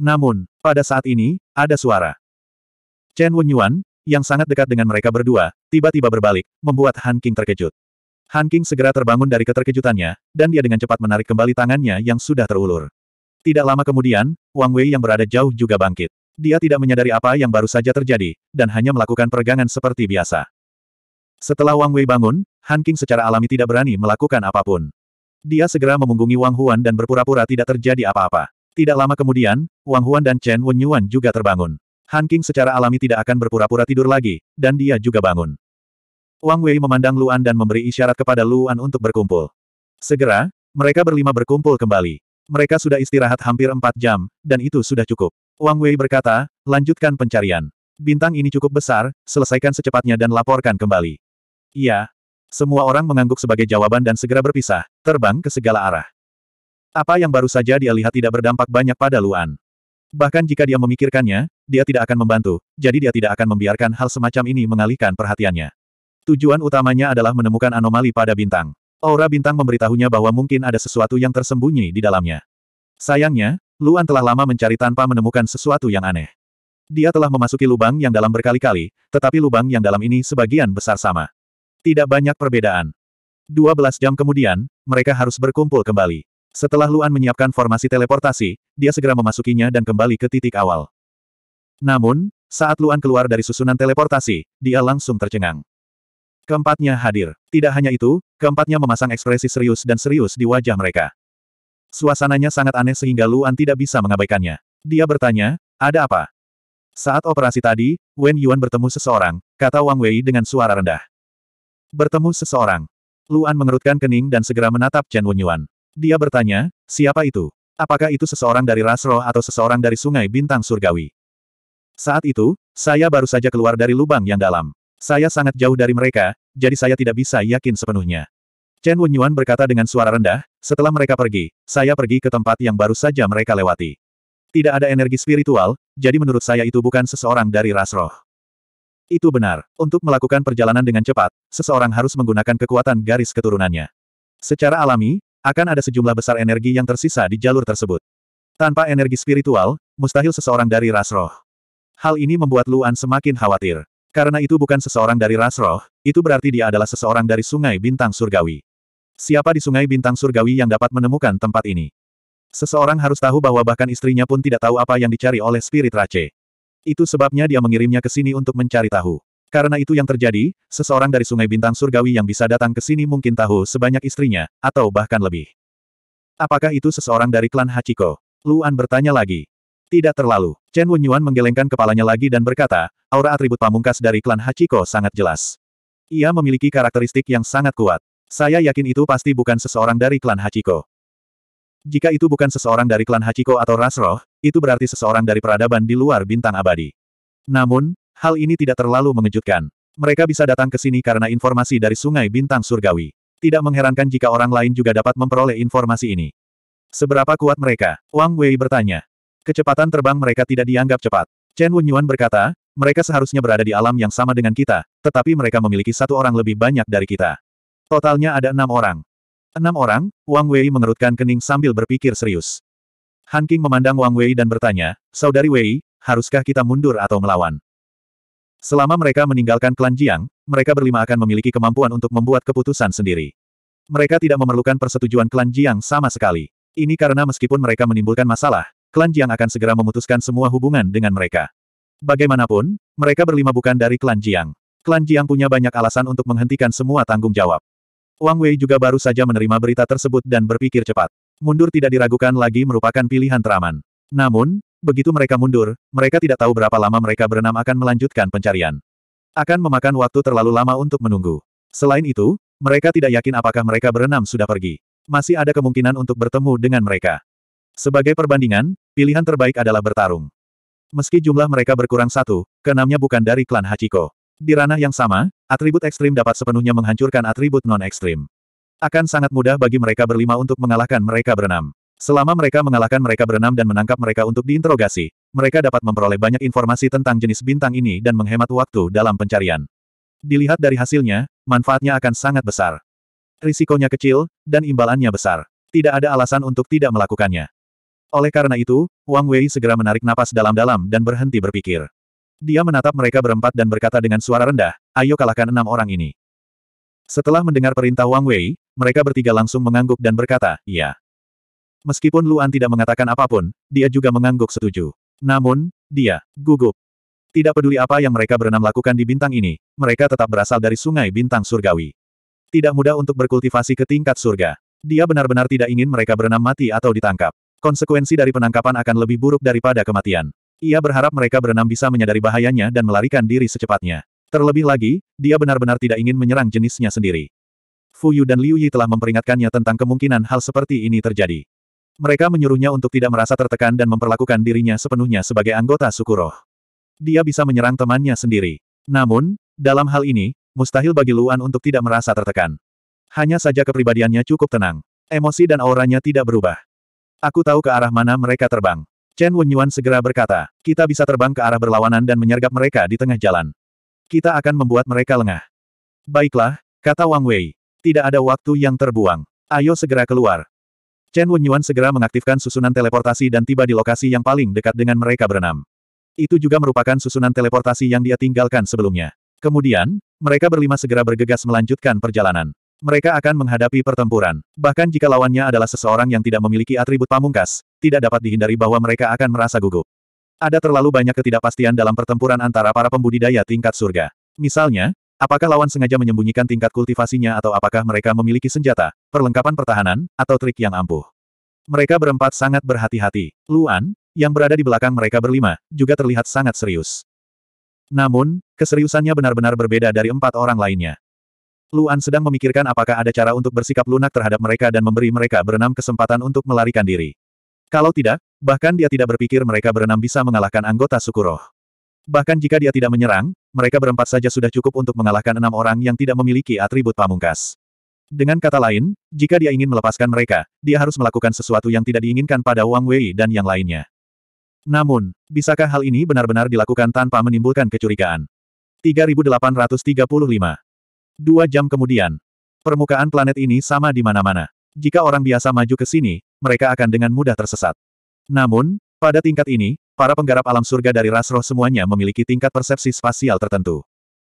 Namun, pada saat ini, ada suara. Chen Wenyuan, yang sangat dekat dengan mereka berdua, tiba-tiba berbalik, membuat Han King terkejut. Han King segera terbangun dari keterkejutannya, dan dia dengan cepat menarik kembali tangannya yang sudah terulur. Tidak lama kemudian, Wang Wei yang berada jauh juga bangkit. Dia tidak menyadari apa yang baru saja terjadi, dan hanya melakukan peregangan seperti biasa. Setelah Wang Wei bangun, Han King secara alami tidak berani melakukan apapun. Dia segera memunggungi Wang Huan dan berpura-pura tidak terjadi apa-apa. Tidak lama kemudian, Wang Huan dan Chen Wenyuan juga terbangun. Han King secara alami tidak akan berpura-pura tidur lagi, dan dia juga bangun. Wang Wei memandang Luan dan memberi isyarat kepada Luan untuk berkumpul. Segera, mereka berlima berkumpul kembali. Mereka sudah istirahat hampir empat jam, dan itu sudah cukup. Wang Wei berkata, lanjutkan pencarian. Bintang ini cukup besar, selesaikan secepatnya dan laporkan kembali. Iya. Semua orang mengangguk sebagai jawaban dan segera berpisah, terbang ke segala arah. Apa yang baru saja dia lihat tidak berdampak banyak pada Luan. Bahkan jika dia memikirkannya, dia tidak akan membantu, jadi dia tidak akan membiarkan hal semacam ini mengalihkan perhatiannya. Tujuan utamanya adalah menemukan anomali pada bintang. Aura bintang memberitahunya bahwa mungkin ada sesuatu yang tersembunyi di dalamnya. Sayangnya, Luan telah lama mencari tanpa menemukan sesuatu yang aneh. Dia telah memasuki lubang yang dalam berkali-kali, tetapi lubang yang dalam ini sebagian besar sama. Tidak banyak perbedaan. 12 jam kemudian, mereka harus berkumpul kembali. Setelah Luan menyiapkan formasi teleportasi, dia segera memasukinya dan kembali ke titik awal. Namun, saat Luan keluar dari susunan teleportasi, dia langsung tercengang. Keempatnya hadir. Tidak hanya itu, keempatnya memasang ekspresi serius dan serius di wajah mereka. Suasananya sangat aneh sehingga Luan tidak bisa mengabaikannya. Dia bertanya, ada apa? Saat operasi tadi, Wen Yuan bertemu seseorang, kata Wang Wei dengan suara rendah. Bertemu seseorang. Luan mengerutkan kening dan segera menatap Chen Wenyuan. Yuan. Dia bertanya, siapa itu? Apakah itu seseorang dari Rasroh atau seseorang dari sungai bintang surgawi? Saat itu, saya baru saja keluar dari lubang yang dalam. Saya sangat jauh dari mereka, jadi saya tidak bisa yakin sepenuhnya. Chen Wenyuan berkata dengan suara rendah, setelah mereka pergi, saya pergi ke tempat yang baru saja mereka lewati. Tidak ada energi spiritual, jadi menurut saya itu bukan seseorang dari Rasroh. Itu benar. Untuk melakukan perjalanan dengan cepat, seseorang harus menggunakan kekuatan garis keturunannya. Secara alami, akan ada sejumlah besar energi yang tersisa di jalur tersebut. Tanpa energi spiritual, mustahil seseorang dari ras roh. Hal ini membuat Luan semakin khawatir. Karena itu bukan seseorang dari ras roh, itu berarti dia adalah seseorang dari Sungai Bintang Surgawi. Siapa di Sungai Bintang Surgawi yang dapat menemukan tempat ini? Seseorang harus tahu bahwa bahkan istrinya pun tidak tahu apa yang dicari oleh Spirit Rache. Itu sebabnya dia mengirimnya ke sini untuk mencari tahu. Karena itu yang terjadi, seseorang dari Sungai Bintang Surgawi yang bisa datang ke sini mungkin tahu sebanyak istrinya, atau bahkan lebih. Apakah itu seseorang dari klan Hachiko? Luan bertanya lagi. Tidak terlalu. Chen Wenyuan menggelengkan kepalanya lagi dan berkata, aura atribut pamungkas dari klan Hachiko sangat jelas. Ia memiliki karakteristik yang sangat kuat. Saya yakin itu pasti bukan seseorang dari klan Hachiko. Jika itu bukan seseorang dari klan Hachiko atau Rasroh, itu berarti seseorang dari peradaban di luar bintang abadi. Namun, Hal ini tidak terlalu mengejutkan. Mereka bisa datang ke sini karena informasi dari Sungai Bintang Surgawi. Tidak mengherankan jika orang lain juga dapat memperoleh informasi ini. Seberapa kuat mereka? Wang Wei bertanya. Kecepatan terbang mereka tidak dianggap cepat. Chen Wenyuan berkata, mereka seharusnya berada di alam yang sama dengan kita, tetapi mereka memiliki satu orang lebih banyak dari kita. Totalnya ada enam orang. Enam orang, Wang Wei mengerutkan kening sambil berpikir serius. Han King memandang Wang Wei dan bertanya, Saudari Wei, haruskah kita mundur atau melawan? Selama mereka meninggalkan klan Jiang, mereka berlima akan memiliki kemampuan untuk membuat keputusan sendiri. Mereka tidak memerlukan persetujuan klan Jiang sama sekali. Ini karena meskipun mereka menimbulkan masalah, klan Jiang akan segera memutuskan semua hubungan dengan mereka. Bagaimanapun, mereka berlima bukan dari klan Jiang. Klan Jiang punya banyak alasan untuk menghentikan semua tanggung jawab. Wang Wei juga baru saja menerima berita tersebut dan berpikir cepat. Mundur tidak diragukan lagi merupakan pilihan teraman. Namun, Begitu mereka mundur, mereka tidak tahu berapa lama mereka berenam akan melanjutkan pencarian. Akan memakan waktu terlalu lama untuk menunggu. Selain itu, mereka tidak yakin apakah mereka berenam sudah pergi. Masih ada kemungkinan untuk bertemu dengan mereka. Sebagai perbandingan, pilihan terbaik adalah bertarung. Meski jumlah mereka berkurang satu, keenamnya bukan dari klan Hachiko. Di ranah yang sama, atribut ekstrim dapat sepenuhnya menghancurkan atribut non-ekstrim. Akan sangat mudah bagi mereka berlima untuk mengalahkan mereka berenam. Selama mereka mengalahkan mereka berenam dan menangkap mereka untuk diinterogasi, mereka dapat memperoleh banyak informasi tentang jenis bintang ini dan menghemat waktu dalam pencarian. Dilihat dari hasilnya, manfaatnya akan sangat besar. Risikonya kecil, dan imbalannya besar. Tidak ada alasan untuk tidak melakukannya. Oleh karena itu, Wang Wei segera menarik napas dalam-dalam dan berhenti berpikir. Dia menatap mereka berempat dan berkata dengan suara rendah, ayo kalahkan enam orang ini. Setelah mendengar perintah Wang Wei, mereka bertiga langsung mengangguk dan berkata, ya. Meskipun Luan tidak mengatakan apapun, dia juga mengangguk setuju. Namun, dia gugup. Tidak peduli apa yang mereka berenam lakukan di bintang ini, mereka tetap berasal dari sungai bintang surgawi. Tidak mudah untuk berkultivasi ke tingkat surga. Dia benar-benar tidak ingin mereka berenam mati atau ditangkap. Konsekuensi dari penangkapan akan lebih buruk daripada kematian. Ia berharap mereka berenam bisa menyadari bahayanya dan melarikan diri secepatnya. Terlebih lagi, dia benar-benar tidak ingin menyerang jenisnya sendiri. Fuyu dan Liu Yi telah memperingatkannya tentang kemungkinan hal seperti ini terjadi. Mereka menyuruhnya untuk tidak merasa tertekan dan memperlakukan dirinya sepenuhnya sebagai anggota suku roh. Dia bisa menyerang temannya sendiri. Namun, dalam hal ini, mustahil bagi Luan untuk tidak merasa tertekan. Hanya saja kepribadiannya cukup tenang. Emosi dan auranya tidak berubah. Aku tahu ke arah mana mereka terbang. Chen Wenyuan segera berkata, kita bisa terbang ke arah berlawanan dan menyergap mereka di tengah jalan. Kita akan membuat mereka lengah. Baiklah, kata Wang Wei. Tidak ada waktu yang terbuang. Ayo segera keluar. Chen Wenyuan segera mengaktifkan susunan teleportasi dan tiba di lokasi yang paling dekat dengan mereka berenam. Itu juga merupakan susunan teleportasi yang dia tinggalkan sebelumnya. Kemudian, mereka berlima segera bergegas melanjutkan perjalanan. Mereka akan menghadapi pertempuran. Bahkan jika lawannya adalah seseorang yang tidak memiliki atribut pamungkas, tidak dapat dihindari bahwa mereka akan merasa gugup. Ada terlalu banyak ketidakpastian dalam pertempuran antara para pembudidaya tingkat surga. Misalnya, Apakah lawan sengaja menyembunyikan tingkat kultivasinya atau apakah mereka memiliki senjata, perlengkapan pertahanan, atau trik yang ampuh? Mereka berempat sangat berhati-hati. Luan, yang berada di belakang mereka berlima, juga terlihat sangat serius. Namun, keseriusannya benar-benar berbeda dari empat orang lainnya. Luan sedang memikirkan apakah ada cara untuk bersikap lunak terhadap mereka dan memberi mereka berenam kesempatan untuk melarikan diri. Kalau tidak, bahkan dia tidak berpikir mereka berenam bisa mengalahkan anggota suku roh. Bahkan jika dia tidak menyerang, mereka berempat saja sudah cukup untuk mengalahkan enam orang yang tidak memiliki atribut pamungkas. Dengan kata lain, jika dia ingin melepaskan mereka, dia harus melakukan sesuatu yang tidak diinginkan pada Wang Wei dan yang lainnya. Namun, bisakah hal ini benar-benar dilakukan tanpa menimbulkan kecurigaan? 3835 Dua jam kemudian, permukaan planet ini sama di mana-mana. Jika orang biasa maju ke sini, mereka akan dengan mudah tersesat. Namun, pada tingkat ini, Para penggarap alam surga dari ras roh semuanya memiliki tingkat persepsi spasial tertentu.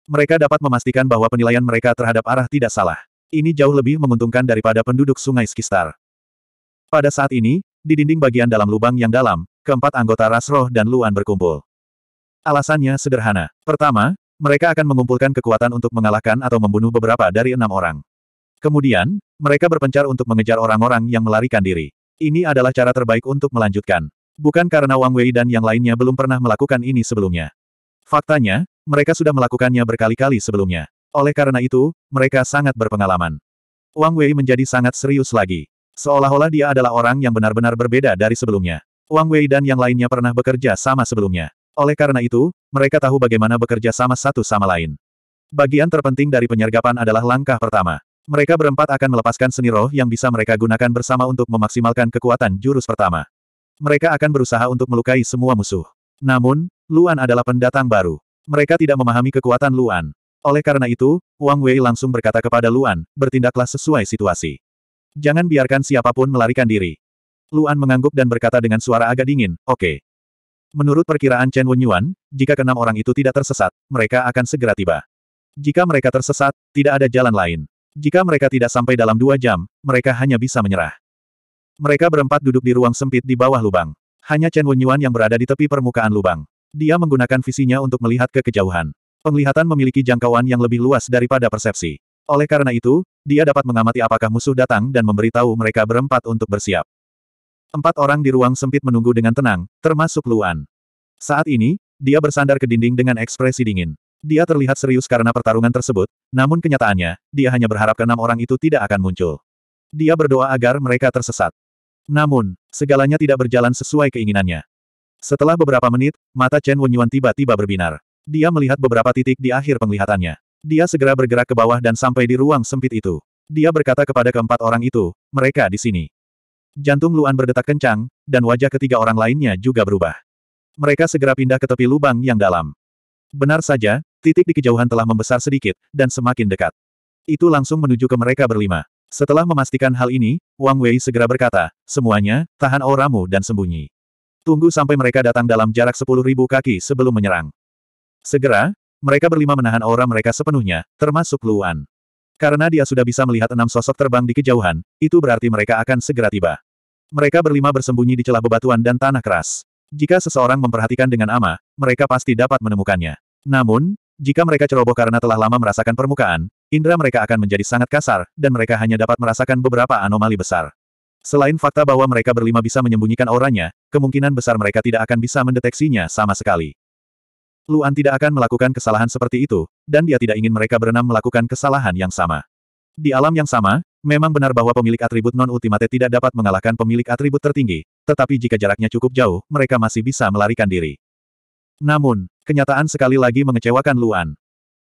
Mereka dapat memastikan bahwa penilaian mereka terhadap arah tidak salah. Ini jauh lebih menguntungkan daripada penduduk sungai Skistar. Pada saat ini, di dinding bagian dalam lubang yang dalam, keempat anggota ras roh dan Luan berkumpul. Alasannya sederhana. Pertama, mereka akan mengumpulkan kekuatan untuk mengalahkan atau membunuh beberapa dari enam orang. Kemudian, mereka berpencar untuk mengejar orang-orang yang melarikan diri. Ini adalah cara terbaik untuk melanjutkan. Bukan karena Wang Wei dan yang lainnya belum pernah melakukan ini sebelumnya. Faktanya, mereka sudah melakukannya berkali-kali sebelumnya. Oleh karena itu, mereka sangat berpengalaman. Wang Wei menjadi sangat serius lagi. Seolah-olah dia adalah orang yang benar-benar berbeda dari sebelumnya. Wang Wei dan yang lainnya pernah bekerja sama sebelumnya. Oleh karena itu, mereka tahu bagaimana bekerja sama satu sama lain. Bagian terpenting dari penyergapan adalah langkah pertama. Mereka berempat akan melepaskan seni roh yang bisa mereka gunakan bersama untuk memaksimalkan kekuatan jurus pertama. Mereka akan berusaha untuk melukai semua musuh. Namun, Luan adalah pendatang baru. Mereka tidak memahami kekuatan Luan. Oleh karena itu, Wang Wei langsung berkata kepada Luan, bertindaklah sesuai situasi. Jangan biarkan siapapun melarikan diri. Luan mengangguk dan berkata dengan suara agak dingin, oke. Okay. Menurut perkiraan Chen Wenyuan, jika keenam orang itu tidak tersesat, mereka akan segera tiba. Jika mereka tersesat, tidak ada jalan lain. Jika mereka tidak sampai dalam dua jam, mereka hanya bisa menyerah. Mereka berempat duduk di ruang sempit di bawah lubang. Hanya Chen Wenyuan yang berada di tepi permukaan lubang. Dia menggunakan visinya untuk melihat ke kejauhan. Penglihatan memiliki jangkauan yang lebih luas daripada persepsi. Oleh karena itu, dia dapat mengamati apakah musuh datang dan memberitahu mereka berempat untuk bersiap. Empat orang di ruang sempit menunggu dengan tenang, termasuk Luan. Saat ini, dia bersandar ke dinding dengan ekspresi dingin. Dia terlihat serius karena pertarungan tersebut, namun kenyataannya, dia hanya berharap keenam orang itu tidak akan muncul. Dia berdoa agar mereka tersesat. Namun, segalanya tidak berjalan sesuai keinginannya. Setelah beberapa menit, mata Chen Wenyuan tiba-tiba berbinar. Dia melihat beberapa titik di akhir penglihatannya. Dia segera bergerak ke bawah dan sampai di ruang sempit itu. Dia berkata kepada keempat orang itu, mereka di sini. Jantung Luan berdetak kencang, dan wajah ketiga orang lainnya juga berubah. Mereka segera pindah ke tepi lubang yang dalam. Benar saja, titik di kejauhan telah membesar sedikit, dan semakin dekat itu langsung menuju ke mereka berlima. Setelah memastikan hal ini, Wang Wei segera berkata, semuanya, tahan auramu dan sembunyi. Tunggu sampai mereka datang dalam jarak sepuluh ribu kaki sebelum menyerang. Segera, mereka berlima menahan aura mereka sepenuhnya, termasuk Luan. Karena dia sudah bisa melihat enam sosok terbang di kejauhan, itu berarti mereka akan segera tiba. Mereka berlima bersembunyi di celah bebatuan dan tanah keras. Jika seseorang memperhatikan dengan ama, mereka pasti dapat menemukannya. Namun, jika mereka ceroboh karena telah lama merasakan permukaan, indera mereka akan menjadi sangat kasar, dan mereka hanya dapat merasakan beberapa anomali besar. Selain fakta bahwa mereka berlima bisa menyembunyikan auranya, kemungkinan besar mereka tidak akan bisa mendeteksinya sama sekali. Luan tidak akan melakukan kesalahan seperti itu, dan dia tidak ingin mereka berenam melakukan kesalahan yang sama. Di alam yang sama, memang benar bahwa pemilik atribut non-ultimate tidak dapat mengalahkan pemilik atribut tertinggi, tetapi jika jaraknya cukup jauh, mereka masih bisa melarikan diri. Namun, kenyataan sekali lagi mengecewakan Luan.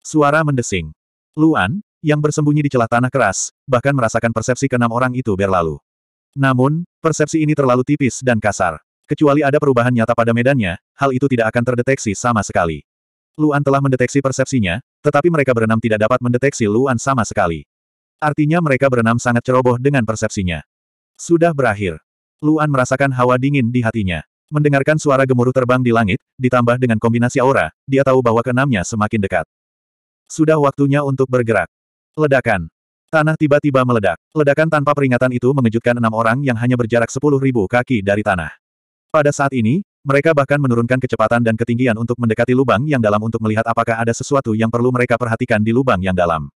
Suara mendesing. Luan, yang bersembunyi di celah tanah keras, bahkan merasakan persepsi keenam orang itu berlalu. Namun, persepsi ini terlalu tipis dan kasar. Kecuali ada perubahan nyata pada medannya, hal itu tidak akan terdeteksi sama sekali. Luan telah mendeteksi persepsinya, tetapi mereka berenam tidak dapat mendeteksi Luan sama sekali. Artinya mereka berenam sangat ceroboh dengan persepsinya. Sudah berakhir. Luan merasakan hawa dingin di hatinya. Mendengarkan suara gemuruh terbang di langit, ditambah dengan kombinasi aura, dia tahu bahwa keenamnya semakin dekat. Sudah waktunya untuk bergerak. Ledakan. Tanah tiba-tiba meledak. Ledakan tanpa peringatan itu mengejutkan enam orang yang hanya berjarak sepuluh ribu kaki dari tanah. Pada saat ini, mereka bahkan menurunkan kecepatan dan ketinggian untuk mendekati lubang yang dalam untuk melihat apakah ada sesuatu yang perlu mereka perhatikan di lubang yang dalam.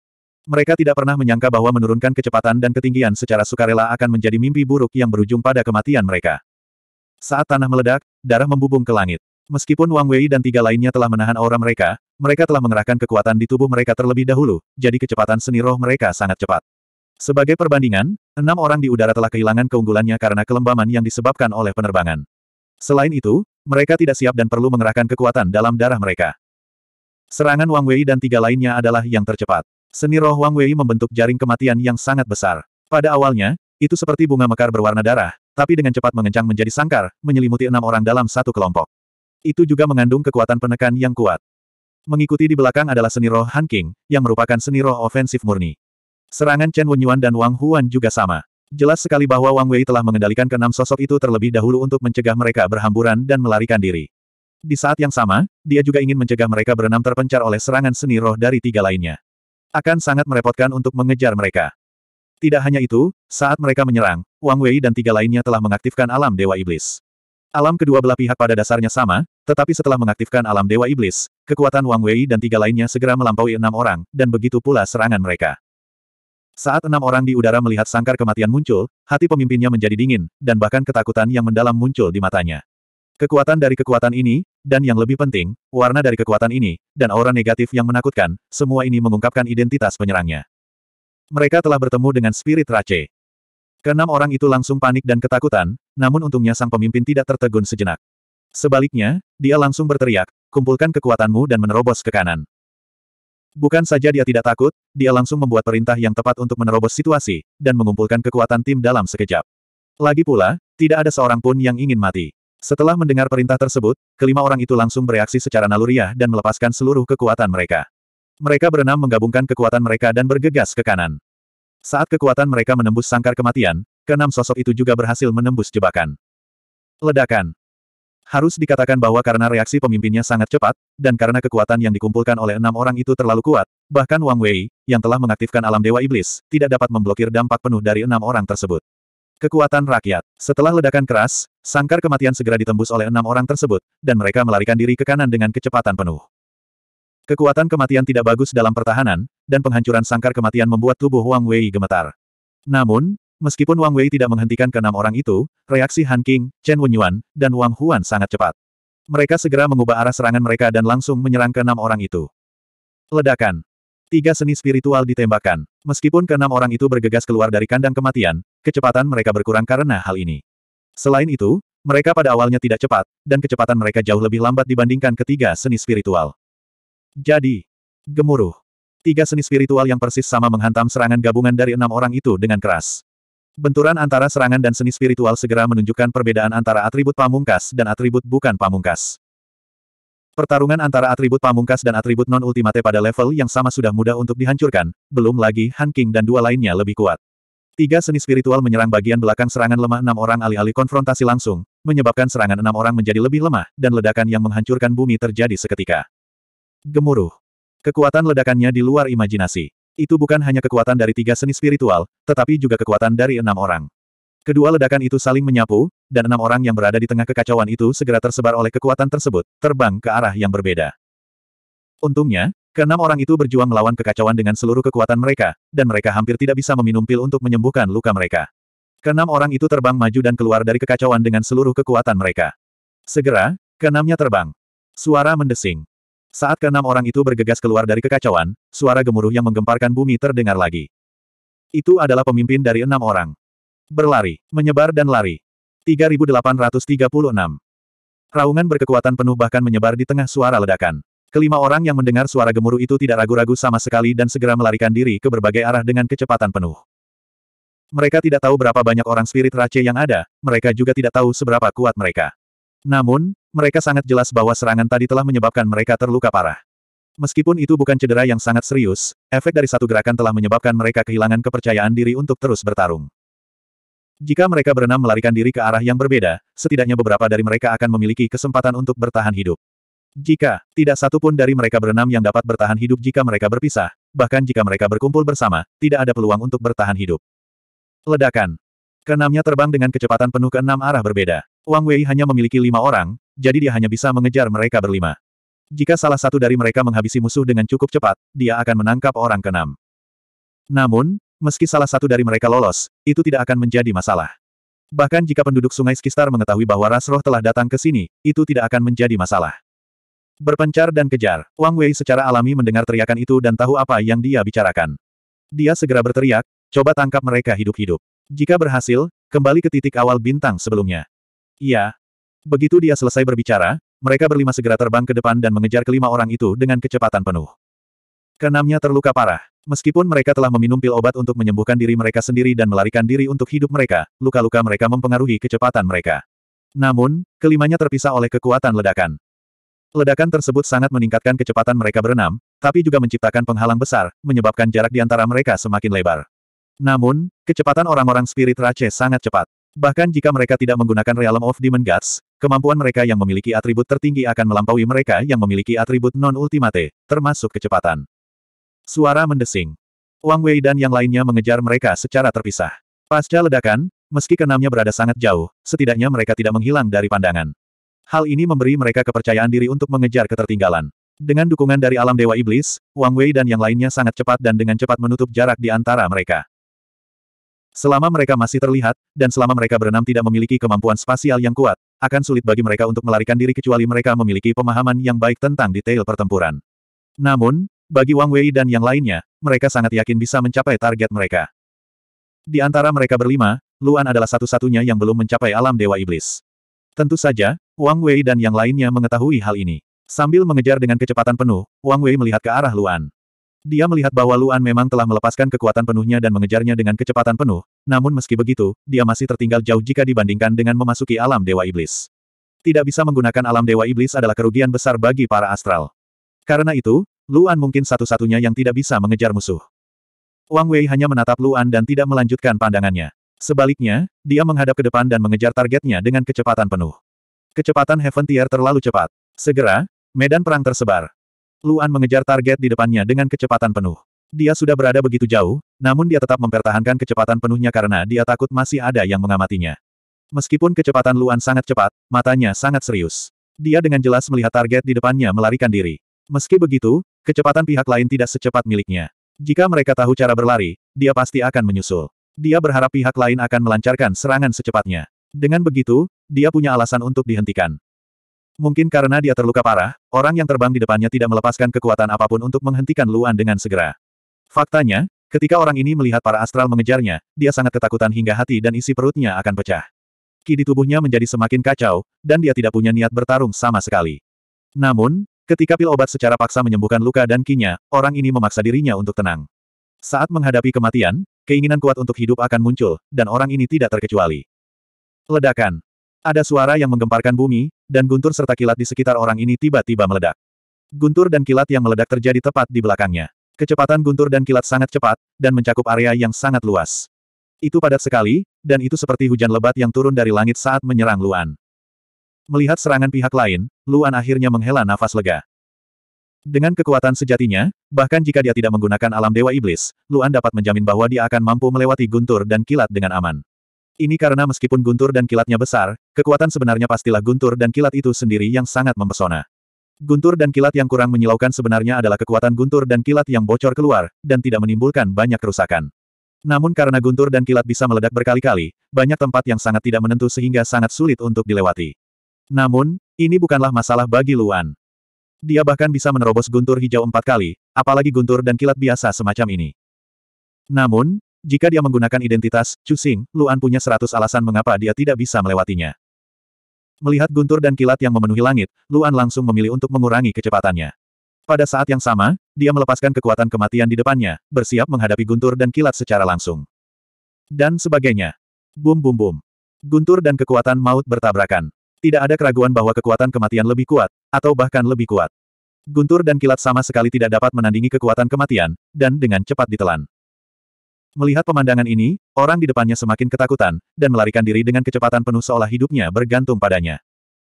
Mereka tidak pernah menyangka bahwa menurunkan kecepatan dan ketinggian secara sukarela akan menjadi mimpi buruk yang berujung pada kematian mereka. Saat tanah meledak, darah membubung ke langit. Meskipun Wang Wei dan tiga lainnya telah menahan aura mereka, mereka telah mengerahkan kekuatan di tubuh mereka terlebih dahulu, jadi kecepatan seni roh mereka sangat cepat. Sebagai perbandingan, enam orang di udara telah kehilangan keunggulannya karena kelembaman yang disebabkan oleh penerbangan. Selain itu, mereka tidak siap dan perlu mengerahkan kekuatan dalam darah mereka. Serangan Wang Wei dan tiga lainnya adalah yang tercepat. Seni roh Wang Wei membentuk jaring kematian yang sangat besar. Pada awalnya, itu seperti bunga mekar berwarna darah, tapi dengan cepat mengencang menjadi sangkar, menyelimuti enam orang dalam satu kelompok itu juga mengandung kekuatan penekan yang kuat. Mengikuti di belakang adalah seni roh Han King, yang merupakan seni roh ofensif murni. Serangan Chen Wenyuan dan Wang Huan juga sama. Jelas sekali bahwa Wang Wei telah mengendalikan keenam sosok itu terlebih dahulu untuk mencegah mereka berhamburan dan melarikan diri. Di saat yang sama, dia juga ingin mencegah mereka berenam terpencar oleh serangan seni roh dari tiga lainnya. Akan sangat merepotkan untuk mengejar mereka. Tidak hanya itu, saat mereka menyerang, Wang Wei dan tiga lainnya telah mengaktifkan alam Dewa Iblis. Alam kedua belah pihak pada dasarnya sama, tetapi setelah mengaktifkan alam Dewa Iblis, kekuatan Wang Wei dan tiga lainnya segera melampaui enam orang, dan begitu pula serangan mereka. Saat enam orang di udara melihat sangkar kematian muncul, hati pemimpinnya menjadi dingin, dan bahkan ketakutan yang mendalam muncul di matanya. Kekuatan dari kekuatan ini, dan yang lebih penting, warna dari kekuatan ini, dan aura negatif yang menakutkan, semua ini mengungkapkan identitas penyerangnya. Mereka telah bertemu dengan spirit Rache. Keenam orang itu langsung panik dan ketakutan, namun untungnya sang pemimpin tidak tertegun sejenak. Sebaliknya, dia langsung berteriak, kumpulkan kekuatanmu dan menerobos ke kanan. Bukan saja dia tidak takut, dia langsung membuat perintah yang tepat untuk menerobos situasi, dan mengumpulkan kekuatan tim dalam sekejap. Lagi pula, tidak ada seorang pun yang ingin mati. Setelah mendengar perintah tersebut, kelima orang itu langsung bereaksi secara naluriah dan melepaskan seluruh kekuatan mereka. Mereka berenam menggabungkan kekuatan mereka dan bergegas ke kanan. Saat kekuatan mereka menembus sangkar kematian, keenam sosok itu juga berhasil menembus jebakan. Ledakan. Harus dikatakan bahwa karena reaksi pemimpinnya sangat cepat, dan karena kekuatan yang dikumpulkan oleh enam orang itu terlalu kuat, bahkan Wang Wei, yang telah mengaktifkan alam Dewa Iblis, tidak dapat memblokir dampak penuh dari enam orang tersebut. Kekuatan rakyat. Setelah ledakan keras, sangkar kematian segera ditembus oleh enam orang tersebut, dan mereka melarikan diri ke kanan dengan kecepatan penuh. Kekuatan kematian tidak bagus dalam pertahanan, dan penghancuran sangkar kematian membuat tubuh Wang Wei gemetar. Namun, meskipun Wang Wei tidak menghentikan keenam orang itu, reaksi Han King, Chen Wenyuan, dan Wang Huan sangat cepat. Mereka segera mengubah arah serangan mereka dan langsung menyerang keenam orang itu. Ledakan. Tiga seni spiritual ditembakkan. Meskipun keenam orang itu bergegas keluar dari kandang kematian, kecepatan mereka berkurang karena hal ini. Selain itu, mereka pada awalnya tidak cepat, dan kecepatan mereka jauh lebih lambat dibandingkan ketiga seni spiritual. Jadi, gemuruh. Tiga seni spiritual yang persis sama menghantam serangan gabungan dari enam orang itu dengan keras. Benturan antara serangan dan seni spiritual segera menunjukkan perbedaan antara atribut pamungkas dan atribut bukan pamungkas. Pertarungan antara atribut pamungkas dan atribut non-ultimate pada level yang sama sudah mudah untuk dihancurkan, belum lagi Han King dan dua lainnya lebih kuat. Tiga seni spiritual menyerang bagian belakang serangan lemah enam orang alih-alih konfrontasi langsung, menyebabkan serangan enam orang menjadi lebih lemah, dan ledakan yang menghancurkan bumi terjadi seketika. Gemuruh. Kekuatan ledakannya di luar imajinasi. Itu bukan hanya kekuatan dari tiga seni spiritual, tetapi juga kekuatan dari enam orang. Kedua ledakan itu saling menyapu, dan enam orang yang berada di tengah kekacauan itu segera tersebar oleh kekuatan tersebut, terbang ke arah yang berbeda. Untungnya, keenam orang itu berjuang melawan kekacauan dengan seluruh kekuatan mereka, dan mereka hampir tidak bisa meminum pil untuk menyembuhkan luka mereka. Keenam orang itu terbang maju dan keluar dari kekacauan dengan seluruh kekuatan mereka. Segera, keenamnya terbang. Suara mendesing. Saat keenam orang itu bergegas keluar dari kekacauan, suara gemuruh yang menggemparkan bumi terdengar lagi. Itu adalah pemimpin dari enam orang. Berlari, menyebar dan lari. 3836. Raungan berkekuatan penuh bahkan menyebar di tengah suara ledakan. Kelima orang yang mendengar suara gemuruh itu tidak ragu-ragu sama sekali dan segera melarikan diri ke berbagai arah dengan kecepatan penuh. Mereka tidak tahu berapa banyak orang spirit race yang ada, mereka juga tidak tahu seberapa kuat mereka. Namun, mereka sangat jelas bahwa serangan tadi telah menyebabkan mereka terluka parah. Meskipun itu bukan cedera yang sangat serius, efek dari satu gerakan telah menyebabkan mereka kehilangan kepercayaan diri untuk terus bertarung. Jika mereka berenam melarikan diri ke arah yang berbeda, setidaknya beberapa dari mereka akan memiliki kesempatan untuk bertahan hidup. Jika tidak satu pun dari mereka berenam yang dapat bertahan hidup jika mereka berpisah, bahkan jika mereka berkumpul bersama, tidak ada peluang untuk bertahan hidup. Ledakan Keenamnya terbang dengan kecepatan penuh ke enam arah berbeda. Wang Wei hanya memiliki lima orang, jadi dia hanya bisa mengejar mereka berlima. Jika salah satu dari mereka menghabisi musuh dengan cukup cepat, dia akan menangkap orang keenam. Namun, meski salah satu dari mereka lolos, itu tidak akan menjadi masalah. Bahkan jika penduduk sungai Skistar mengetahui bahwa Rasroh telah datang ke sini, itu tidak akan menjadi masalah. Berpencar dan kejar, Wang Wei secara alami mendengar teriakan itu dan tahu apa yang dia bicarakan. Dia segera berteriak, coba tangkap mereka hidup-hidup. Jika berhasil, kembali ke titik awal bintang sebelumnya. Iya. Begitu dia selesai berbicara, mereka berlima segera terbang ke depan dan mengejar kelima orang itu dengan kecepatan penuh. Kenamnya terluka parah. Meskipun mereka telah meminum pil obat untuk menyembuhkan diri mereka sendiri dan melarikan diri untuk hidup mereka, luka-luka mereka mempengaruhi kecepatan mereka. Namun, kelimanya terpisah oleh kekuatan ledakan. Ledakan tersebut sangat meningkatkan kecepatan mereka berenam, tapi juga menciptakan penghalang besar, menyebabkan jarak di antara mereka semakin lebar. Namun, kecepatan orang-orang spirit Rache sangat cepat. Bahkan jika mereka tidak menggunakan Realm of Demon Gods, kemampuan mereka yang memiliki atribut tertinggi akan melampaui mereka yang memiliki atribut non-ultimate, termasuk kecepatan. Suara mendesing. Wang Wei dan yang lainnya mengejar mereka secara terpisah. Pasca ledakan, meski kenamnya berada sangat jauh, setidaknya mereka tidak menghilang dari pandangan. Hal ini memberi mereka kepercayaan diri untuk mengejar ketertinggalan. Dengan dukungan dari alam Dewa Iblis, Wang Wei dan yang lainnya sangat cepat dan dengan cepat menutup jarak di antara mereka. Selama mereka masih terlihat, dan selama mereka berenam tidak memiliki kemampuan spasial yang kuat, akan sulit bagi mereka untuk melarikan diri kecuali mereka memiliki pemahaman yang baik tentang detail pertempuran. Namun, bagi Wang Wei dan yang lainnya, mereka sangat yakin bisa mencapai target mereka. Di antara mereka berlima, Luan adalah satu-satunya yang belum mencapai alam Dewa Iblis. Tentu saja, Wang Wei dan yang lainnya mengetahui hal ini. Sambil mengejar dengan kecepatan penuh, Wang Wei melihat ke arah Luan. Dia melihat bahwa Luan memang telah melepaskan kekuatan penuhnya dan mengejarnya dengan kecepatan penuh, namun meski begitu, dia masih tertinggal jauh jika dibandingkan dengan memasuki alam Dewa Iblis. Tidak bisa menggunakan alam Dewa Iblis adalah kerugian besar bagi para astral. Karena itu, Luan mungkin satu-satunya yang tidak bisa mengejar musuh. Wang Wei hanya menatap Luan dan tidak melanjutkan pandangannya. Sebaliknya, dia menghadap ke depan dan mengejar targetnya dengan kecepatan penuh. Kecepatan Heaven Tier terlalu cepat. Segera, medan perang tersebar. Luan mengejar target di depannya dengan kecepatan penuh. Dia sudah berada begitu jauh, namun dia tetap mempertahankan kecepatan penuhnya karena dia takut masih ada yang mengamatinya. Meskipun kecepatan Luan sangat cepat, matanya sangat serius. Dia dengan jelas melihat target di depannya melarikan diri. Meski begitu, kecepatan pihak lain tidak secepat miliknya. Jika mereka tahu cara berlari, dia pasti akan menyusul. Dia berharap pihak lain akan melancarkan serangan secepatnya. Dengan begitu, dia punya alasan untuk dihentikan. Mungkin karena dia terluka parah, orang yang terbang di depannya tidak melepaskan kekuatan apapun untuk menghentikan Luan dengan segera. Faktanya, ketika orang ini melihat para astral mengejarnya, dia sangat ketakutan hingga hati dan isi perutnya akan pecah. Ki di tubuhnya menjadi semakin kacau, dan dia tidak punya niat bertarung sama sekali. Namun, ketika pil obat secara paksa menyembuhkan luka dan kinya, orang ini memaksa dirinya untuk tenang. Saat menghadapi kematian, keinginan kuat untuk hidup akan muncul, dan orang ini tidak terkecuali. Ledakan. Ada suara yang menggemparkan bumi, dan guntur serta kilat di sekitar orang ini tiba-tiba meledak. Guntur dan kilat yang meledak terjadi tepat di belakangnya. Kecepatan guntur dan kilat sangat cepat, dan mencakup area yang sangat luas. Itu padat sekali, dan itu seperti hujan lebat yang turun dari langit saat menyerang Luan. Melihat serangan pihak lain, Luan akhirnya menghela nafas lega. Dengan kekuatan sejatinya, bahkan jika dia tidak menggunakan alam Dewa Iblis, Luan dapat menjamin bahwa dia akan mampu melewati guntur dan kilat dengan aman. Ini karena meskipun guntur dan kilatnya besar, kekuatan sebenarnya pastilah guntur dan kilat itu sendiri yang sangat mempesona. Guntur dan kilat yang kurang menyilaukan sebenarnya adalah kekuatan guntur dan kilat yang bocor keluar, dan tidak menimbulkan banyak kerusakan. Namun karena guntur dan kilat bisa meledak berkali-kali, banyak tempat yang sangat tidak menentu sehingga sangat sulit untuk dilewati. Namun, ini bukanlah masalah bagi Luan. Dia bahkan bisa menerobos guntur hijau empat kali, apalagi guntur dan kilat biasa semacam ini. Namun, jika dia menggunakan identitas, Chu Xing, Luan punya seratus alasan mengapa dia tidak bisa melewatinya. Melihat guntur dan kilat yang memenuhi langit, Luan langsung memilih untuk mengurangi kecepatannya. Pada saat yang sama, dia melepaskan kekuatan kematian di depannya, bersiap menghadapi guntur dan kilat secara langsung. Dan sebagainya. Bum bum bum. Guntur dan kekuatan maut bertabrakan. Tidak ada keraguan bahwa kekuatan kematian lebih kuat, atau bahkan lebih kuat. Guntur dan kilat sama sekali tidak dapat menandingi kekuatan kematian, dan dengan cepat ditelan. Melihat pemandangan ini, orang di depannya semakin ketakutan, dan melarikan diri dengan kecepatan penuh seolah hidupnya bergantung padanya.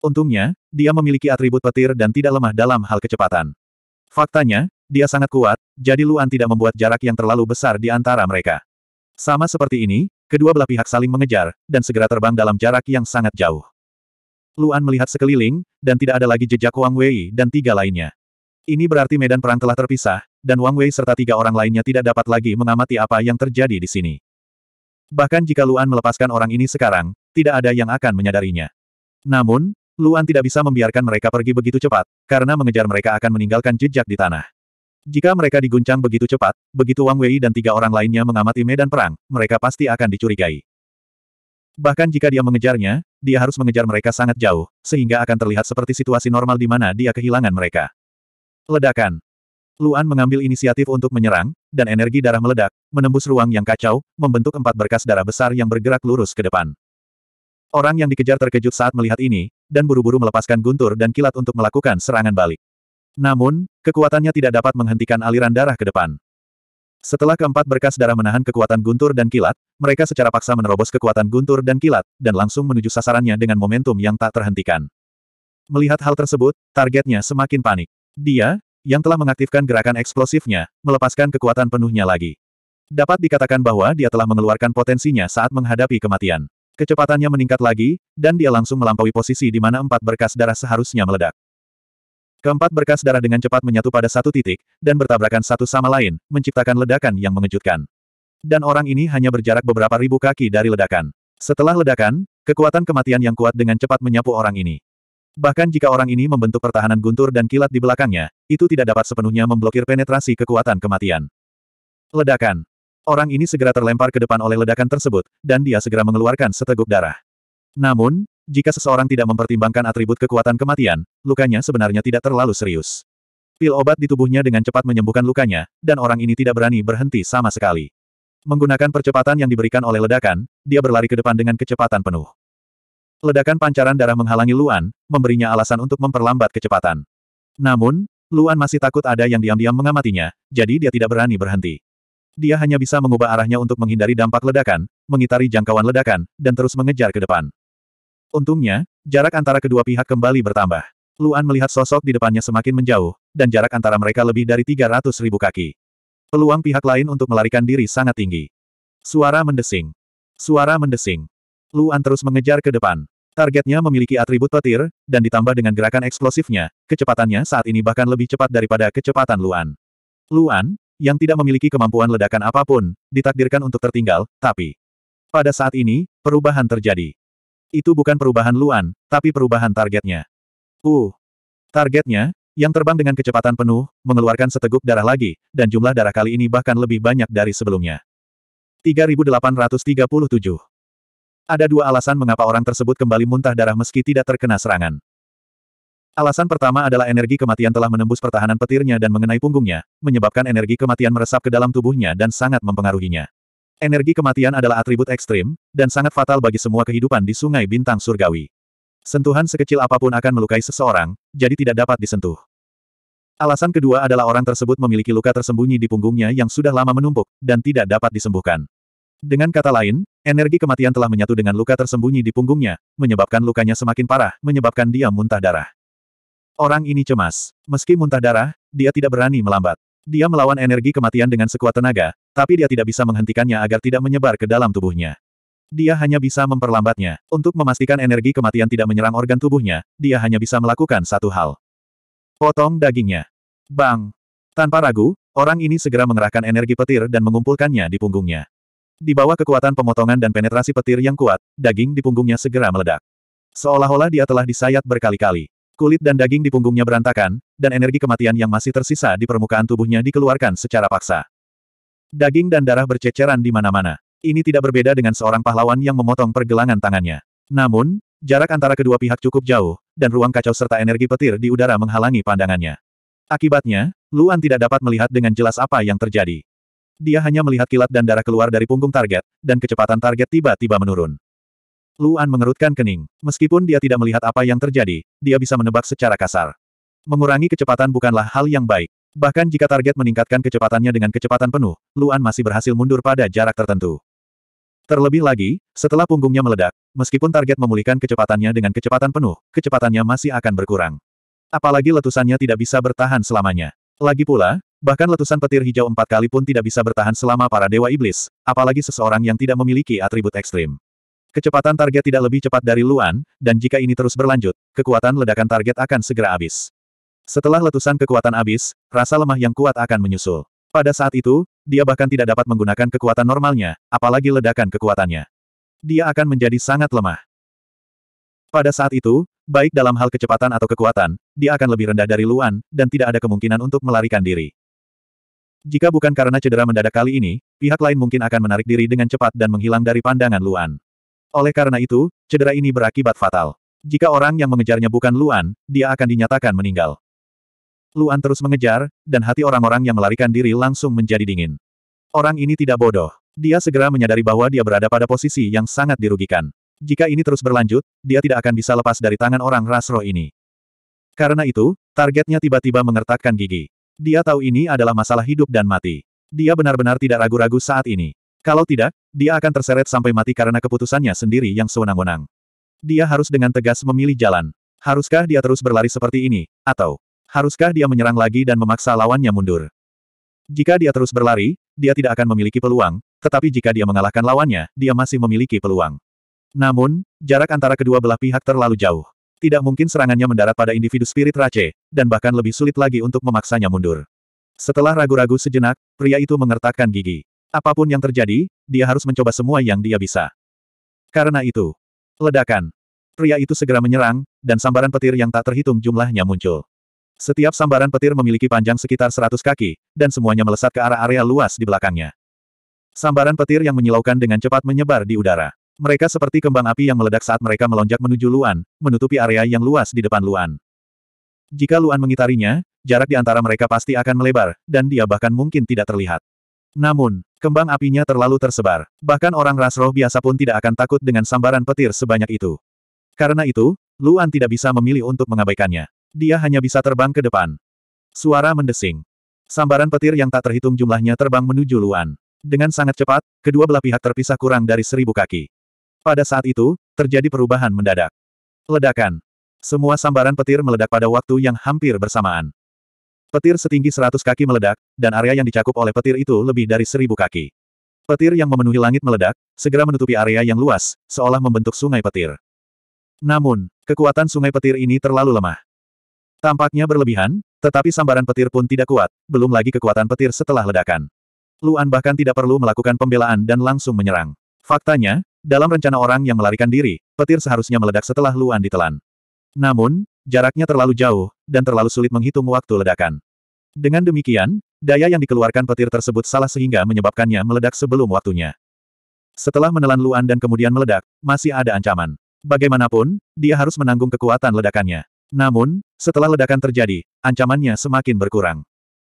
Untungnya, dia memiliki atribut petir dan tidak lemah dalam hal kecepatan. Faktanya, dia sangat kuat, jadi Luan tidak membuat jarak yang terlalu besar di antara mereka. Sama seperti ini, kedua belah pihak saling mengejar, dan segera terbang dalam jarak yang sangat jauh. Luan melihat sekeliling, dan tidak ada lagi jejak Wang Wei dan tiga lainnya. Ini berarti medan perang telah terpisah, dan Wang Wei serta tiga orang lainnya tidak dapat lagi mengamati apa yang terjadi di sini. Bahkan jika Luan melepaskan orang ini sekarang, tidak ada yang akan menyadarinya. Namun, Luan tidak bisa membiarkan mereka pergi begitu cepat, karena mengejar mereka akan meninggalkan jejak di tanah. Jika mereka diguncang begitu cepat, begitu Wang Wei dan tiga orang lainnya mengamati medan perang, mereka pasti akan dicurigai. Bahkan jika dia mengejarnya, dia harus mengejar mereka sangat jauh, sehingga akan terlihat seperti situasi normal di mana dia kehilangan mereka. Ledakan. Luan mengambil inisiatif untuk menyerang, dan energi darah meledak, menembus ruang yang kacau, membentuk empat berkas darah besar yang bergerak lurus ke depan. Orang yang dikejar terkejut saat melihat ini, dan buru-buru melepaskan guntur dan kilat untuk melakukan serangan balik. Namun, kekuatannya tidak dapat menghentikan aliran darah ke depan. Setelah keempat berkas darah menahan kekuatan guntur dan kilat, mereka secara paksa menerobos kekuatan guntur dan kilat, dan langsung menuju sasarannya dengan momentum yang tak terhentikan. Melihat hal tersebut, targetnya semakin panik. Dia, yang telah mengaktifkan gerakan eksplosifnya, melepaskan kekuatan penuhnya lagi. Dapat dikatakan bahwa dia telah mengeluarkan potensinya saat menghadapi kematian. Kecepatannya meningkat lagi, dan dia langsung melampaui posisi di mana empat berkas darah seharusnya meledak. Keempat berkas darah dengan cepat menyatu pada satu titik, dan bertabrakan satu sama lain, menciptakan ledakan yang mengejutkan. Dan orang ini hanya berjarak beberapa ribu kaki dari ledakan. Setelah ledakan, kekuatan kematian yang kuat dengan cepat menyapu orang ini. Bahkan jika orang ini membentuk pertahanan guntur dan kilat di belakangnya, itu tidak dapat sepenuhnya memblokir penetrasi kekuatan kematian. Ledakan. Orang ini segera terlempar ke depan oleh ledakan tersebut, dan dia segera mengeluarkan seteguk darah. Namun, jika seseorang tidak mempertimbangkan atribut kekuatan kematian, lukanya sebenarnya tidak terlalu serius. Pil obat di tubuhnya dengan cepat menyembuhkan lukanya, dan orang ini tidak berani berhenti sama sekali. Menggunakan percepatan yang diberikan oleh ledakan, dia berlari ke depan dengan kecepatan penuh. Ledakan pancaran darah menghalangi Luan, memberinya alasan untuk memperlambat kecepatan. Namun, Luan masih takut ada yang diam-diam mengamatinya, jadi dia tidak berani berhenti. Dia hanya bisa mengubah arahnya untuk menghindari dampak ledakan, mengitari jangkauan ledakan, dan terus mengejar ke depan. Untungnya, jarak antara kedua pihak kembali bertambah. Luan melihat sosok di depannya semakin menjauh, dan jarak antara mereka lebih dari 300 ribu kaki. Peluang pihak lain untuk melarikan diri sangat tinggi. Suara mendesing. Suara mendesing. Luan terus mengejar ke depan. Targetnya memiliki atribut petir, dan ditambah dengan gerakan eksplosifnya, kecepatannya saat ini bahkan lebih cepat daripada kecepatan Luan. Luan, yang tidak memiliki kemampuan ledakan apapun, ditakdirkan untuk tertinggal, tapi... Pada saat ini, perubahan terjadi. Itu bukan perubahan Luan, tapi perubahan targetnya. Uh. Targetnya, yang terbang dengan kecepatan penuh, mengeluarkan seteguk darah lagi, dan jumlah darah kali ini bahkan lebih banyak dari sebelumnya. 3837 ada dua alasan mengapa orang tersebut kembali muntah darah meski tidak terkena serangan. Alasan pertama adalah energi kematian telah menembus pertahanan petirnya dan mengenai punggungnya, menyebabkan energi kematian meresap ke dalam tubuhnya dan sangat mempengaruhinya. Energi kematian adalah atribut ekstrim, dan sangat fatal bagi semua kehidupan di Sungai Bintang Surgawi. Sentuhan sekecil apapun akan melukai seseorang, jadi tidak dapat disentuh. Alasan kedua adalah orang tersebut memiliki luka tersembunyi di punggungnya yang sudah lama menumpuk, dan tidak dapat disembuhkan. Dengan kata lain, energi kematian telah menyatu dengan luka tersembunyi di punggungnya, menyebabkan lukanya semakin parah, menyebabkan dia muntah darah. Orang ini cemas. Meski muntah darah, dia tidak berani melambat. Dia melawan energi kematian dengan sekuat tenaga, tapi dia tidak bisa menghentikannya agar tidak menyebar ke dalam tubuhnya. Dia hanya bisa memperlambatnya. Untuk memastikan energi kematian tidak menyerang organ tubuhnya, dia hanya bisa melakukan satu hal. Potong dagingnya. Bang! Tanpa ragu, orang ini segera mengerahkan energi petir dan mengumpulkannya di punggungnya. Di bawah kekuatan pemotongan dan penetrasi petir yang kuat, daging di punggungnya segera meledak. Seolah-olah dia telah disayat berkali-kali. Kulit dan daging di punggungnya berantakan, dan energi kematian yang masih tersisa di permukaan tubuhnya dikeluarkan secara paksa. Daging dan darah berceceran di mana-mana. Ini tidak berbeda dengan seorang pahlawan yang memotong pergelangan tangannya. Namun, jarak antara kedua pihak cukup jauh, dan ruang kacau serta energi petir di udara menghalangi pandangannya. Akibatnya, Luan tidak dapat melihat dengan jelas apa yang terjadi. Dia hanya melihat kilat dan darah keluar dari punggung target, dan kecepatan target tiba-tiba menurun. Luan mengerutkan kening. Meskipun dia tidak melihat apa yang terjadi, dia bisa menebak secara kasar. Mengurangi kecepatan bukanlah hal yang baik. Bahkan jika target meningkatkan kecepatannya dengan kecepatan penuh, Luan masih berhasil mundur pada jarak tertentu. Terlebih lagi, setelah punggungnya meledak, meskipun target memulihkan kecepatannya dengan kecepatan penuh, kecepatannya masih akan berkurang. Apalagi letusannya tidak bisa bertahan selamanya. Lagi pula, Bahkan letusan petir hijau empat kali pun tidak bisa bertahan selama para dewa iblis, apalagi seseorang yang tidak memiliki atribut ekstrim. Kecepatan target tidak lebih cepat dari Luan, dan jika ini terus berlanjut, kekuatan ledakan target akan segera habis. Setelah letusan kekuatan habis, rasa lemah yang kuat akan menyusul. Pada saat itu, dia bahkan tidak dapat menggunakan kekuatan normalnya, apalagi ledakan kekuatannya. Dia akan menjadi sangat lemah. Pada saat itu, baik dalam hal kecepatan atau kekuatan, dia akan lebih rendah dari Luan, dan tidak ada kemungkinan untuk melarikan diri. Jika bukan karena cedera mendadak kali ini, pihak lain mungkin akan menarik diri dengan cepat dan menghilang dari pandangan Luan. Oleh karena itu, cedera ini berakibat fatal. Jika orang yang mengejarnya bukan Luan, dia akan dinyatakan meninggal. Luan terus mengejar, dan hati orang-orang yang melarikan diri langsung menjadi dingin. Orang ini tidak bodoh. Dia segera menyadari bahwa dia berada pada posisi yang sangat dirugikan. Jika ini terus berlanjut, dia tidak akan bisa lepas dari tangan orang Rasro ini. Karena itu, targetnya tiba-tiba mengertakkan gigi. Dia tahu ini adalah masalah hidup dan mati. Dia benar-benar tidak ragu-ragu saat ini. Kalau tidak, dia akan terseret sampai mati karena keputusannya sendiri yang sewenang-wenang. Dia harus dengan tegas memilih jalan. Haruskah dia terus berlari seperti ini, atau haruskah dia menyerang lagi dan memaksa lawannya mundur? Jika dia terus berlari, dia tidak akan memiliki peluang, tetapi jika dia mengalahkan lawannya, dia masih memiliki peluang. Namun, jarak antara kedua belah pihak terlalu jauh. Tidak mungkin serangannya mendarat pada individu spirit race, dan bahkan lebih sulit lagi untuk memaksanya mundur. Setelah ragu-ragu sejenak, pria itu mengertakkan gigi. Apapun yang terjadi, dia harus mencoba semua yang dia bisa. Karena itu, ledakan. Pria itu segera menyerang, dan sambaran petir yang tak terhitung jumlahnya muncul. Setiap sambaran petir memiliki panjang sekitar 100 kaki, dan semuanya melesat ke arah area luas di belakangnya. Sambaran petir yang menyilaukan dengan cepat menyebar di udara. Mereka seperti kembang api yang meledak saat mereka melonjak menuju Luan, menutupi area yang luas di depan Luan. Jika Luan mengitarinya, jarak di antara mereka pasti akan melebar, dan dia bahkan mungkin tidak terlihat. Namun, kembang apinya terlalu tersebar. Bahkan orang ras roh biasa pun tidak akan takut dengan sambaran petir sebanyak itu. Karena itu, Luan tidak bisa memilih untuk mengabaikannya. Dia hanya bisa terbang ke depan. Suara mendesing. Sambaran petir yang tak terhitung jumlahnya terbang menuju Luan. Dengan sangat cepat, kedua belah pihak terpisah kurang dari seribu kaki. Pada saat itu, terjadi perubahan mendadak. Ledakan. Semua sambaran petir meledak pada waktu yang hampir bersamaan. Petir setinggi seratus kaki meledak, dan area yang dicakup oleh petir itu lebih dari seribu kaki. Petir yang memenuhi langit meledak, segera menutupi area yang luas, seolah membentuk sungai petir. Namun, kekuatan sungai petir ini terlalu lemah. Tampaknya berlebihan, tetapi sambaran petir pun tidak kuat, belum lagi kekuatan petir setelah ledakan. Luan bahkan tidak perlu melakukan pembelaan dan langsung menyerang. Faktanya, dalam rencana orang yang melarikan diri, petir seharusnya meledak setelah Luan ditelan. Namun, jaraknya terlalu jauh, dan terlalu sulit menghitung waktu ledakan. Dengan demikian, daya yang dikeluarkan petir tersebut salah sehingga menyebabkannya meledak sebelum waktunya. Setelah menelan Luan dan kemudian meledak, masih ada ancaman. Bagaimanapun, dia harus menanggung kekuatan ledakannya. Namun, setelah ledakan terjadi, ancamannya semakin berkurang.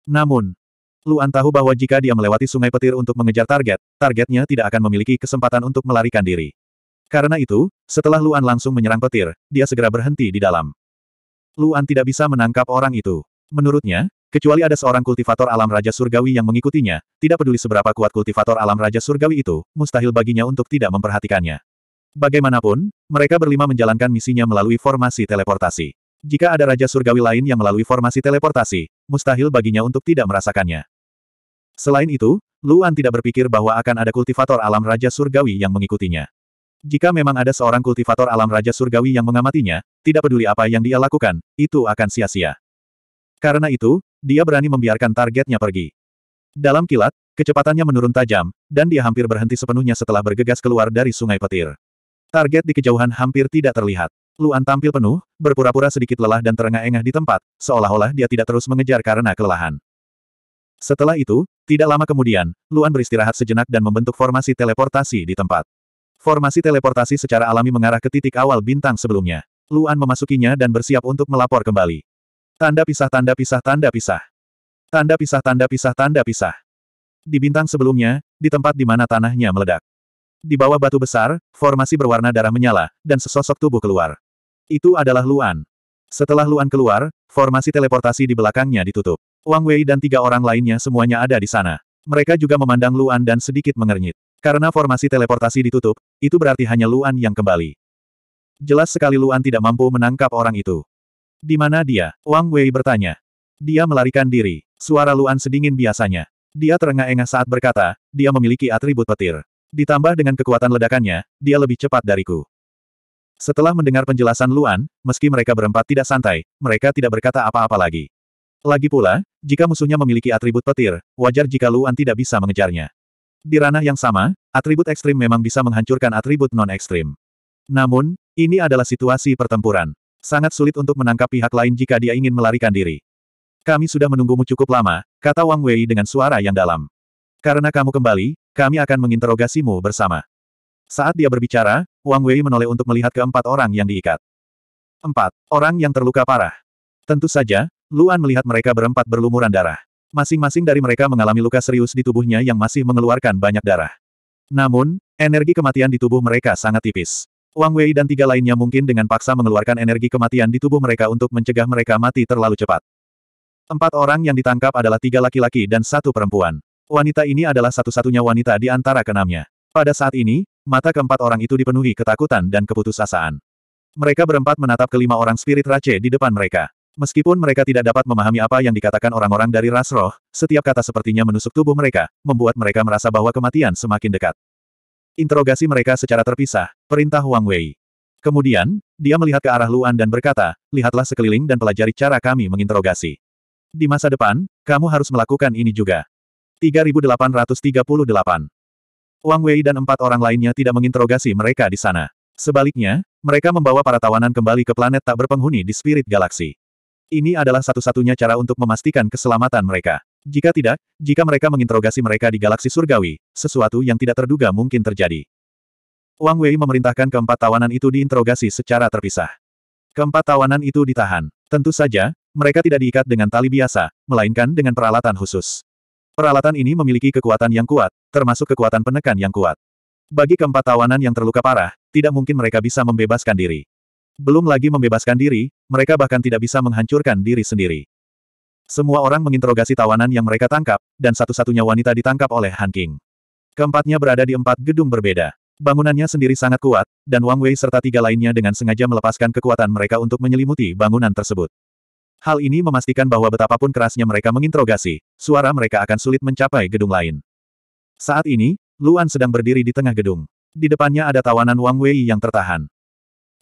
Namun, Luan tahu bahwa jika dia melewati sungai petir untuk mengejar target, targetnya tidak akan memiliki kesempatan untuk melarikan diri. Karena itu, setelah Luan langsung menyerang petir, dia segera berhenti di dalam. Luan tidak bisa menangkap orang itu. Menurutnya, kecuali ada seorang kultivator alam Raja Surgawi yang mengikutinya, tidak peduli seberapa kuat kultivator alam Raja Surgawi itu, mustahil baginya untuk tidak memperhatikannya. Bagaimanapun, mereka berlima menjalankan misinya melalui formasi teleportasi. Jika ada Raja Surgawi lain yang melalui formasi teleportasi, mustahil baginya untuk tidak merasakannya. Selain itu, Luan tidak berpikir bahwa akan ada kultivator alam Raja Surgawi yang mengikutinya. Jika memang ada seorang kultivator alam Raja Surgawi yang mengamatinya, tidak peduli apa yang dia lakukan, itu akan sia-sia. Karena itu, dia berani membiarkan targetnya pergi. Dalam kilat, kecepatannya menurun tajam, dan dia hampir berhenti sepenuhnya setelah bergegas keluar dari sungai petir. Target di kejauhan hampir tidak terlihat. Luan tampil penuh, berpura-pura sedikit lelah dan terengah-engah di tempat, seolah-olah dia tidak terus mengejar karena kelelahan. Setelah itu, tidak lama kemudian, Luan beristirahat sejenak dan membentuk formasi teleportasi di tempat. Formasi teleportasi secara alami mengarah ke titik awal bintang sebelumnya. Luan memasukinya dan bersiap untuk melapor kembali. Tanda pisah tanda pisah tanda pisah. Tanda pisah tanda pisah tanda pisah. Di bintang sebelumnya, di tempat di mana tanahnya meledak. Di bawah batu besar, formasi berwarna darah menyala, dan sesosok tubuh keluar. Itu adalah Luan. Setelah Luan keluar, formasi teleportasi di belakangnya ditutup. Wang Wei dan tiga orang lainnya semuanya ada di sana. Mereka juga memandang Luan dan sedikit mengernyit. Karena formasi teleportasi ditutup, itu berarti hanya Luan yang kembali. Jelas sekali Luan tidak mampu menangkap orang itu. Di mana dia? Wang Wei bertanya. Dia melarikan diri. Suara Luan sedingin biasanya. Dia terengah-engah saat berkata, dia memiliki atribut petir. Ditambah dengan kekuatan ledakannya, dia lebih cepat dariku. Setelah mendengar penjelasan Luan, meski mereka berempat tidak santai, mereka tidak berkata apa-apa lagi. Lagi pula, jika musuhnya memiliki atribut petir, wajar jika Luan tidak bisa mengejarnya. Di ranah yang sama, atribut ekstrim memang bisa menghancurkan atribut non-ekstrim. Namun, ini adalah situasi pertempuran. Sangat sulit untuk menangkap pihak lain jika dia ingin melarikan diri. Kami sudah menunggumu cukup lama, kata Wang Wei dengan suara yang dalam. Karena kamu kembali, kami akan menginterogasimu bersama. Saat dia berbicara, Wang Wei menoleh untuk melihat keempat orang yang diikat. Empat Orang yang terluka parah. Tentu saja, Luan melihat mereka berempat berlumuran darah. Masing-masing dari mereka mengalami luka serius di tubuhnya yang masih mengeluarkan banyak darah. Namun, energi kematian di tubuh mereka sangat tipis. Wang Wei dan tiga lainnya mungkin dengan paksa mengeluarkan energi kematian di tubuh mereka untuk mencegah mereka mati terlalu cepat. Empat orang yang ditangkap adalah tiga laki-laki dan satu perempuan. Wanita ini adalah satu-satunya wanita di antara keenamnya. Pada saat ini, mata keempat orang itu dipenuhi ketakutan dan keputusasaan. Mereka berempat menatap kelima orang spirit race di depan mereka. Meskipun mereka tidak dapat memahami apa yang dikatakan orang-orang dari ras roh, setiap kata sepertinya menusuk tubuh mereka, membuat mereka merasa bahwa kematian semakin dekat. Interogasi mereka secara terpisah, perintah Wang Wei. Kemudian, dia melihat ke arah Luan dan berkata, lihatlah sekeliling dan pelajari cara kami menginterogasi. Di masa depan, kamu harus melakukan ini juga. 3838 Wang Wei dan empat orang lainnya tidak menginterogasi mereka di sana. Sebaliknya, mereka membawa para tawanan kembali ke planet tak berpenghuni di Spirit Galaxy. Ini adalah satu-satunya cara untuk memastikan keselamatan mereka. Jika tidak, jika mereka menginterogasi mereka di galaksi surgawi, sesuatu yang tidak terduga mungkin terjadi. Wang Wei memerintahkan keempat tawanan itu diinterogasi secara terpisah. Keempat tawanan itu ditahan. Tentu saja, mereka tidak diikat dengan tali biasa, melainkan dengan peralatan khusus. Peralatan ini memiliki kekuatan yang kuat, termasuk kekuatan penekan yang kuat. Bagi keempat tawanan yang terluka parah, tidak mungkin mereka bisa membebaskan diri. Belum lagi membebaskan diri, mereka bahkan tidak bisa menghancurkan diri sendiri. Semua orang menginterogasi tawanan yang mereka tangkap, dan satu-satunya wanita ditangkap oleh Han King. Keempatnya berada di empat gedung berbeda. Bangunannya sendiri sangat kuat, dan Wang Wei serta tiga lainnya dengan sengaja melepaskan kekuatan mereka untuk menyelimuti bangunan tersebut. Hal ini memastikan bahwa betapapun kerasnya mereka menginterogasi, suara mereka akan sulit mencapai gedung lain. Saat ini, Luan sedang berdiri di tengah gedung. Di depannya ada tawanan Wang Wei yang tertahan.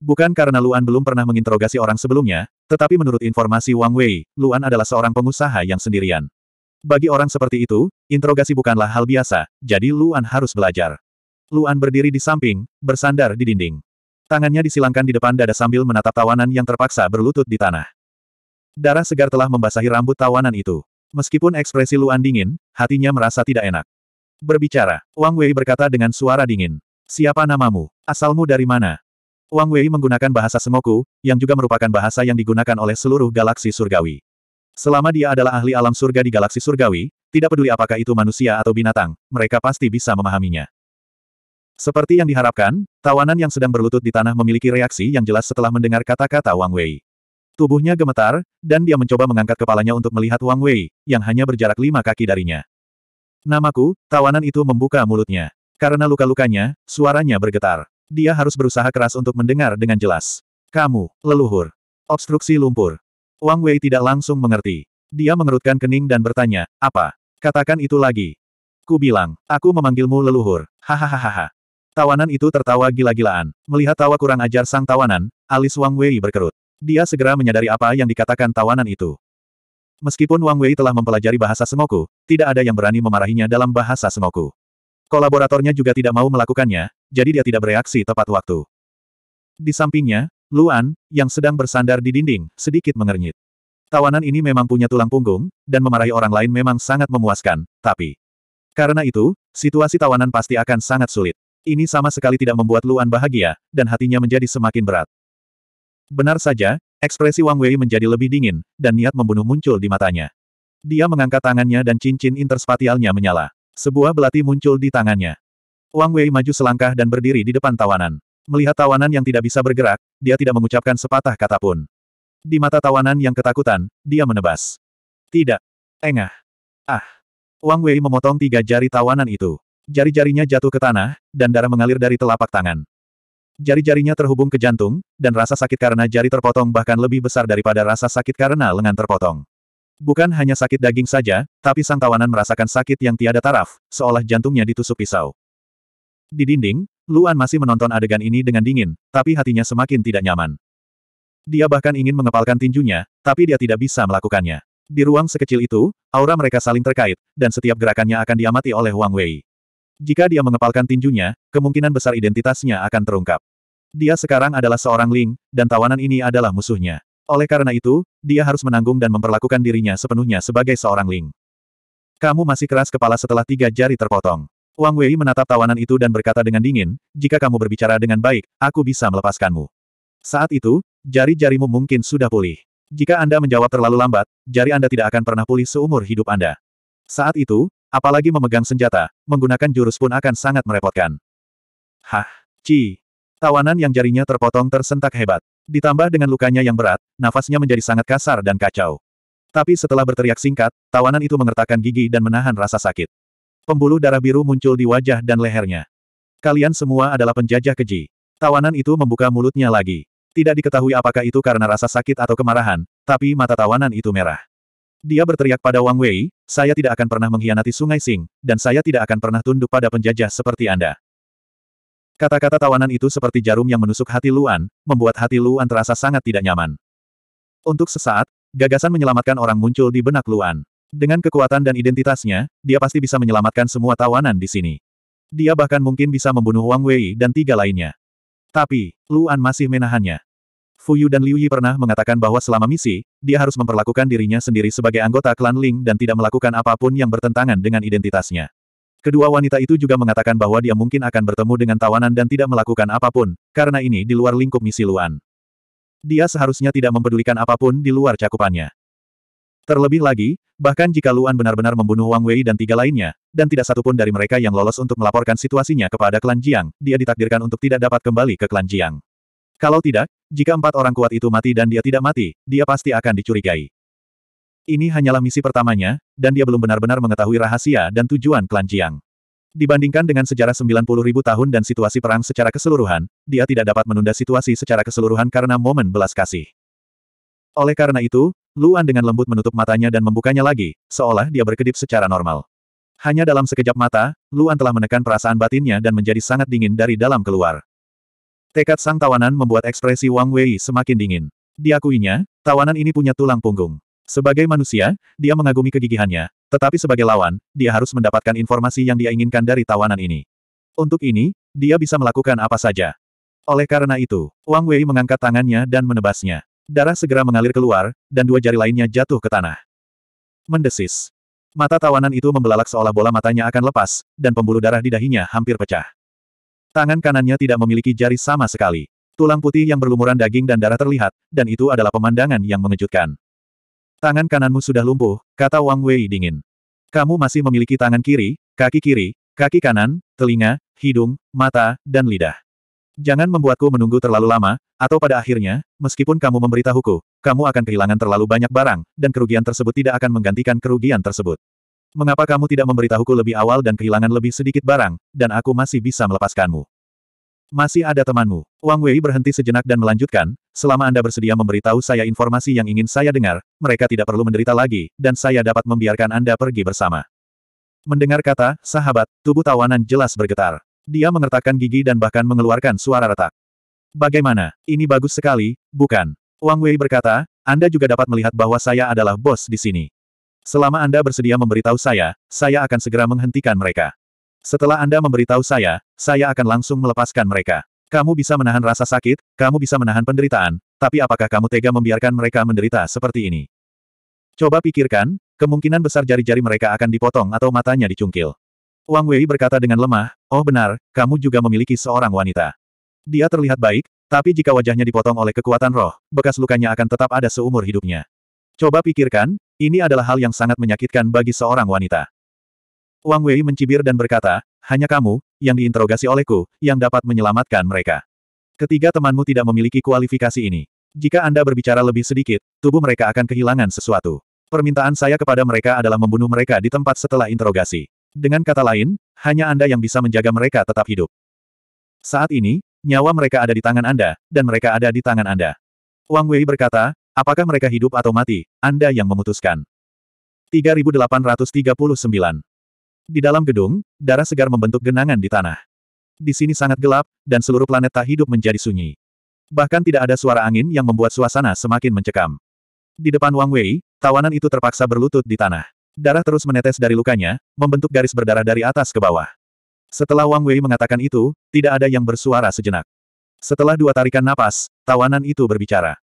Bukan karena Luan belum pernah menginterogasi orang sebelumnya, tetapi menurut informasi Wang Wei, Luan adalah seorang pengusaha yang sendirian. Bagi orang seperti itu, interogasi bukanlah hal biasa, jadi Luan harus belajar. Luan berdiri di samping, bersandar di dinding. Tangannya disilangkan di depan dada sambil menatap tawanan yang terpaksa berlutut di tanah. Darah segar telah membasahi rambut tawanan itu. Meskipun ekspresi Luan dingin, hatinya merasa tidak enak. Berbicara, Wang Wei berkata dengan suara dingin. Siapa namamu? Asalmu dari mana? Wang Wei menggunakan bahasa Semoku, yang juga merupakan bahasa yang digunakan oleh seluruh galaksi surgawi. Selama dia adalah ahli alam surga di galaksi surgawi, tidak peduli apakah itu manusia atau binatang, mereka pasti bisa memahaminya. Seperti yang diharapkan, tawanan yang sedang berlutut di tanah memiliki reaksi yang jelas setelah mendengar kata-kata Wang Wei. Tubuhnya gemetar, dan dia mencoba mengangkat kepalanya untuk melihat Wang Wei, yang hanya berjarak lima kaki darinya. Namaku, tawanan itu membuka mulutnya. Karena luka-lukanya, suaranya bergetar. Dia harus berusaha keras untuk mendengar dengan jelas. Kamu, leluhur. Obstruksi lumpur. Wang Wei tidak langsung mengerti. Dia mengerutkan kening dan bertanya, apa? Katakan itu lagi. Ku bilang, aku memanggilmu leluhur. Hahaha. Tawanan itu tertawa gila-gilaan. Melihat tawa kurang ajar sang tawanan, alis Wang Wei berkerut. Dia segera menyadari apa yang dikatakan tawanan itu. Meskipun Wang Wei telah mempelajari bahasa Sengoku, tidak ada yang berani memarahinya dalam bahasa Sengoku. Kolaboratornya juga tidak mau melakukannya, jadi dia tidak bereaksi tepat waktu. Di sampingnya, Luan, yang sedang bersandar di dinding, sedikit mengernyit. Tawanan ini memang punya tulang punggung, dan memarahi orang lain memang sangat memuaskan, tapi... Karena itu, situasi tawanan pasti akan sangat sulit. Ini sama sekali tidak membuat Luan bahagia, dan hatinya menjadi semakin berat. Benar saja, ekspresi Wang Wei menjadi lebih dingin, dan niat membunuh muncul di matanya. Dia mengangkat tangannya dan cincin interspatialnya menyala. Sebuah belati muncul di tangannya. Wang Wei maju selangkah dan berdiri di depan tawanan. Melihat tawanan yang tidak bisa bergerak, dia tidak mengucapkan sepatah kata pun. Di mata tawanan yang ketakutan, dia menebas. Tidak. Engah. Ah. Wang Wei memotong tiga jari tawanan itu. Jari-jarinya jatuh ke tanah, dan darah mengalir dari telapak tangan. Jari-jarinya terhubung ke jantung, dan rasa sakit karena jari terpotong bahkan lebih besar daripada rasa sakit karena lengan terpotong. Bukan hanya sakit daging saja, tapi sang tawanan merasakan sakit yang tiada taraf, seolah jantungnya ditusuk pisau. Di dinding, Luan masih menonton adegan ini dengan dingin, tapi hatinya semakin tidak nyaman. Dia bahkan ingin mengepalkan tinjunya, tapi dia tidak bisa melakukannya. Di ruang sekecil itu, aura mereka saling terkait, dan setiap gerakannya akan diamati oleh Wang Wei. Jika dia mengepalkan tinjunya, kemungkinan besar identitasnya akan terungkap. Dia sekarang adalah seorang Ling, dan tawanan ini adalah musuhnya. Oleh karena itu, dia harus menanggung dan memperlakukan dirinya sepenuhnya sebagai seorang Ling. Kamu masih keras kepala setelah tiga jari terpotong. Wang Wei menatap tawanan itu dan berkata dengan dingin, jika kamu berbicara dengan baik, aku bisa melepaskanmu. Saat itu, jari-jarimu mungkin sudah pulih. Jika Anda menjawab terlalu lambat, jari Anda tidak akan pernah pulih seumur hidup Anda. Saat itu, apalagi memegang senjata, menggunakan jurus pun akan sangat merepotkan. Hah, Ci. Tawanan yang jarinya terpotong tersentak hebat. Ditambah dengan lukanya yang berat, nafasnya menjadi sangat kasar dan kacau. Tapi setelah berteriak singkat, tawanan itu mengertakkan gigi dan menahan rasa sakit. Pembuluh darah biru muncul di wajah dan lehernya. Kalian semua adalah penjajah keji. Tawanan itu membuka mulutnya lagi. Tidak diketahui apakah itu karena rasa sakit atau kemarahan, tapi mata tawanan itu merah. Dia berteriak pada Wang Wei, saya tidak akan pernah mengkhianati Sungai Sing, dan saya tidak akan pernah tunduk pada penjajah seperti Anda. Kata-kata tawanan itu seperti jarum yang menusuk hati Luan, membuat hati Luan terasa sangat tidak nyaman. Untuk sesaat, gagasan menyelamatkan orang muncul di benak Luan. Dengan kekuatan dan identitasnya, dia pasti bisa menyelamatkan semua tawanan di sini. Dia bahkan mungkin bisa membunuh Wang Wei dan tiga lainnya. Tapi, Luan masih menahannya. Fu Yu dan Liu Yi pernah mengatakan bahwa selama misi, dia harus memperlakukan dirinya sendiri sebagai anggota klan Ling dan tidak melakukan apapun yang bertentangan dengan identitasnya. Kedua wanita itu juga mengatakan bahwa dia mungkin akan bertemu dengan tawanan dan tidak melakukan apapun, karena ini di luar lingkup misi Luan. Dia seharusnya tidak mempedulikan apapun di luar cakupannya. Terlebih lagi, bahkan jika Luan benar-benar membunuh Wang Wei dan tiga lainnya, dan tidak satupun dari mereka yang lolos untuk melaporkan situasinya kepada klan Jiang, dia ditakdirkan untuk tidak dapat kembali ke klan Jiang. Kalau tidak, jika empat orang kuat itu mati dan dia tidak mati, dia pasti akan dicurigai. Ini hanyalah misi pertamanya, dan dia belum benar-benar mengetahui rahasia dan tujuan klan Jiang. Dibandingkan dengan sejarah 90 ribu tahun dan situasi perang secara keseluruhan, dia tidak dapat menunda situasi secara keseluruhan karena momen belas kasih. Oleh karena itu, Luan dengan lembut menutup matanya dan membukanya lagi, seolah dia berkedip secara normal. Hanya dalam sekejap mata, Luan telah menekan perasaan batinnya dan menjadi sangat dingin dari dalam keluar. Tekad sang tawanan membuat ekspresi Wang Wei semakin dingin. Diakuinya, tawanan ini punya tulang punggung. Sebagai manusia, dia mengagumi kegigihannya, tetapi sebagai lawan, dia harus mendapatkan informasi yang dia inginkan dari tawanan ini. Untuk ini, dia bisa melakukan apa saja. Oleh karena itu, Wang Wei mengangkat tangannya dan menebasnya. Darah segera mengalir keluar, dan dua jari lainnya jatuh ke tanah. Mendesis. Mata tawanan itu membelalak seolah bola matanya akan lepas, dan pembuluh darah di dahinya hampir pecah. Tangan kanannya tidak memiliki jari sama sekali. Tulang putih yang berlumuran daging dan darah terlihat, dan itu adalah pemandangan yang mengejutkan. Tangan kananmu sudah lumpuh, kata Wang Wei dingin. Kamu masih memiliki tangan kiri, kaki kiri, kaki kanan, telinga, hidung, mata, dan lidah. Jangan membuatku menunggu terlalu lama, atau pada akhirnya, meskipun kamu memberitahuku, kamu akan kehilangan terlalu banyak barang, dan kerugian tersebut tidak akan menggantikan kerugian tersebut. Mengapa kamu tidak memberitahuku lebih awal dan kehilangan lebih sedikit barang, dan aku masih bisa melepaskanmu? Masih ada temanmu. Wang Wei berhenti sejenak dan melanjutkan, selama Anda bersedia memberitahu saya informasi yang ingin saya dengar, mereka tidak perlu menderita lagi, dan saya dapat membiarkan Anda pergi bersama. Mendengar kata, sahabat, tubuh tawanan jelas bergetar. Dia mengertakkan gigi dan bahkan mengeluarkan suara retak. Bagaimana? Ini bagus sekali, bukan? Wang Wei berkata, Anda juga dapat melihat bahwa saya adalah bos di sini. Selama Anda bersedia memberitahu saya, saya akan segera menghentikan mereka. Setelah Anda memberitahu saya, saya akan langsung melepaskan mereka. Kamu bisa menahan rasa sakit, kamu bisa menahan penderitaan, tapi apakah kamu tega membiarkan mereka menderita seperti ini? Coba pikirkan, kemungkinan besar jari-jari mereka akan dipotong atau matanya dicungkil. Wang Wei berkata dengan lemah, oh benar, kamu juga memiliki seorang wanita. Dia terlihat baik, tapi jika wajahnya dipotong oleh kekuatan roh, bekas lukanya akan tetap ada seumur hidupnya. Coba pikirkan, ini adalah hal yang sangat menyakitkan bagi seorang wanita. Wang Wei mencibir dan berkata, hanya kamu, yang diinterogasi olehku, yang dapat menyelamatkan mereka. Ketiga temanmu tidak memiliki kualifikasi ini. Jika Anda berbicara lebih sedikit, tubuh mereka akan kehilangan sesuatu. Permintaan saya kepada mereka adalah membunuh mereka di tempat setelah interogasi. Dengan kata lain, hanya Anda yang bisa menjaga mereka tetap hidup. Saat ini, nyawa mereka ada di tangan Anda, dan mereka ada di tangan Anda. Wang Wei berkata, apakah mereka hidup atau mati, Anda yang memutuskan. 3839 Di dalam gedung, darah segar membentuk genangan di tanah. Di sini sangat gelap, dan seluruh planet tak hidup menjadi sunyi. Bahkan tidak ada suara angin yang membuat suasana semakin mencekam. Di depan Wang Wei, tawanan itu terpaksa berlutut di tanah. Darah terus menetes dari lukanya, membentuk garis berdarah dari atas ke bawah. Setelah Wang Wei mengatakan itu, tidak ada yang bersuara sejenak. Setelah dua tarikan napas, tawanan itu berbicara.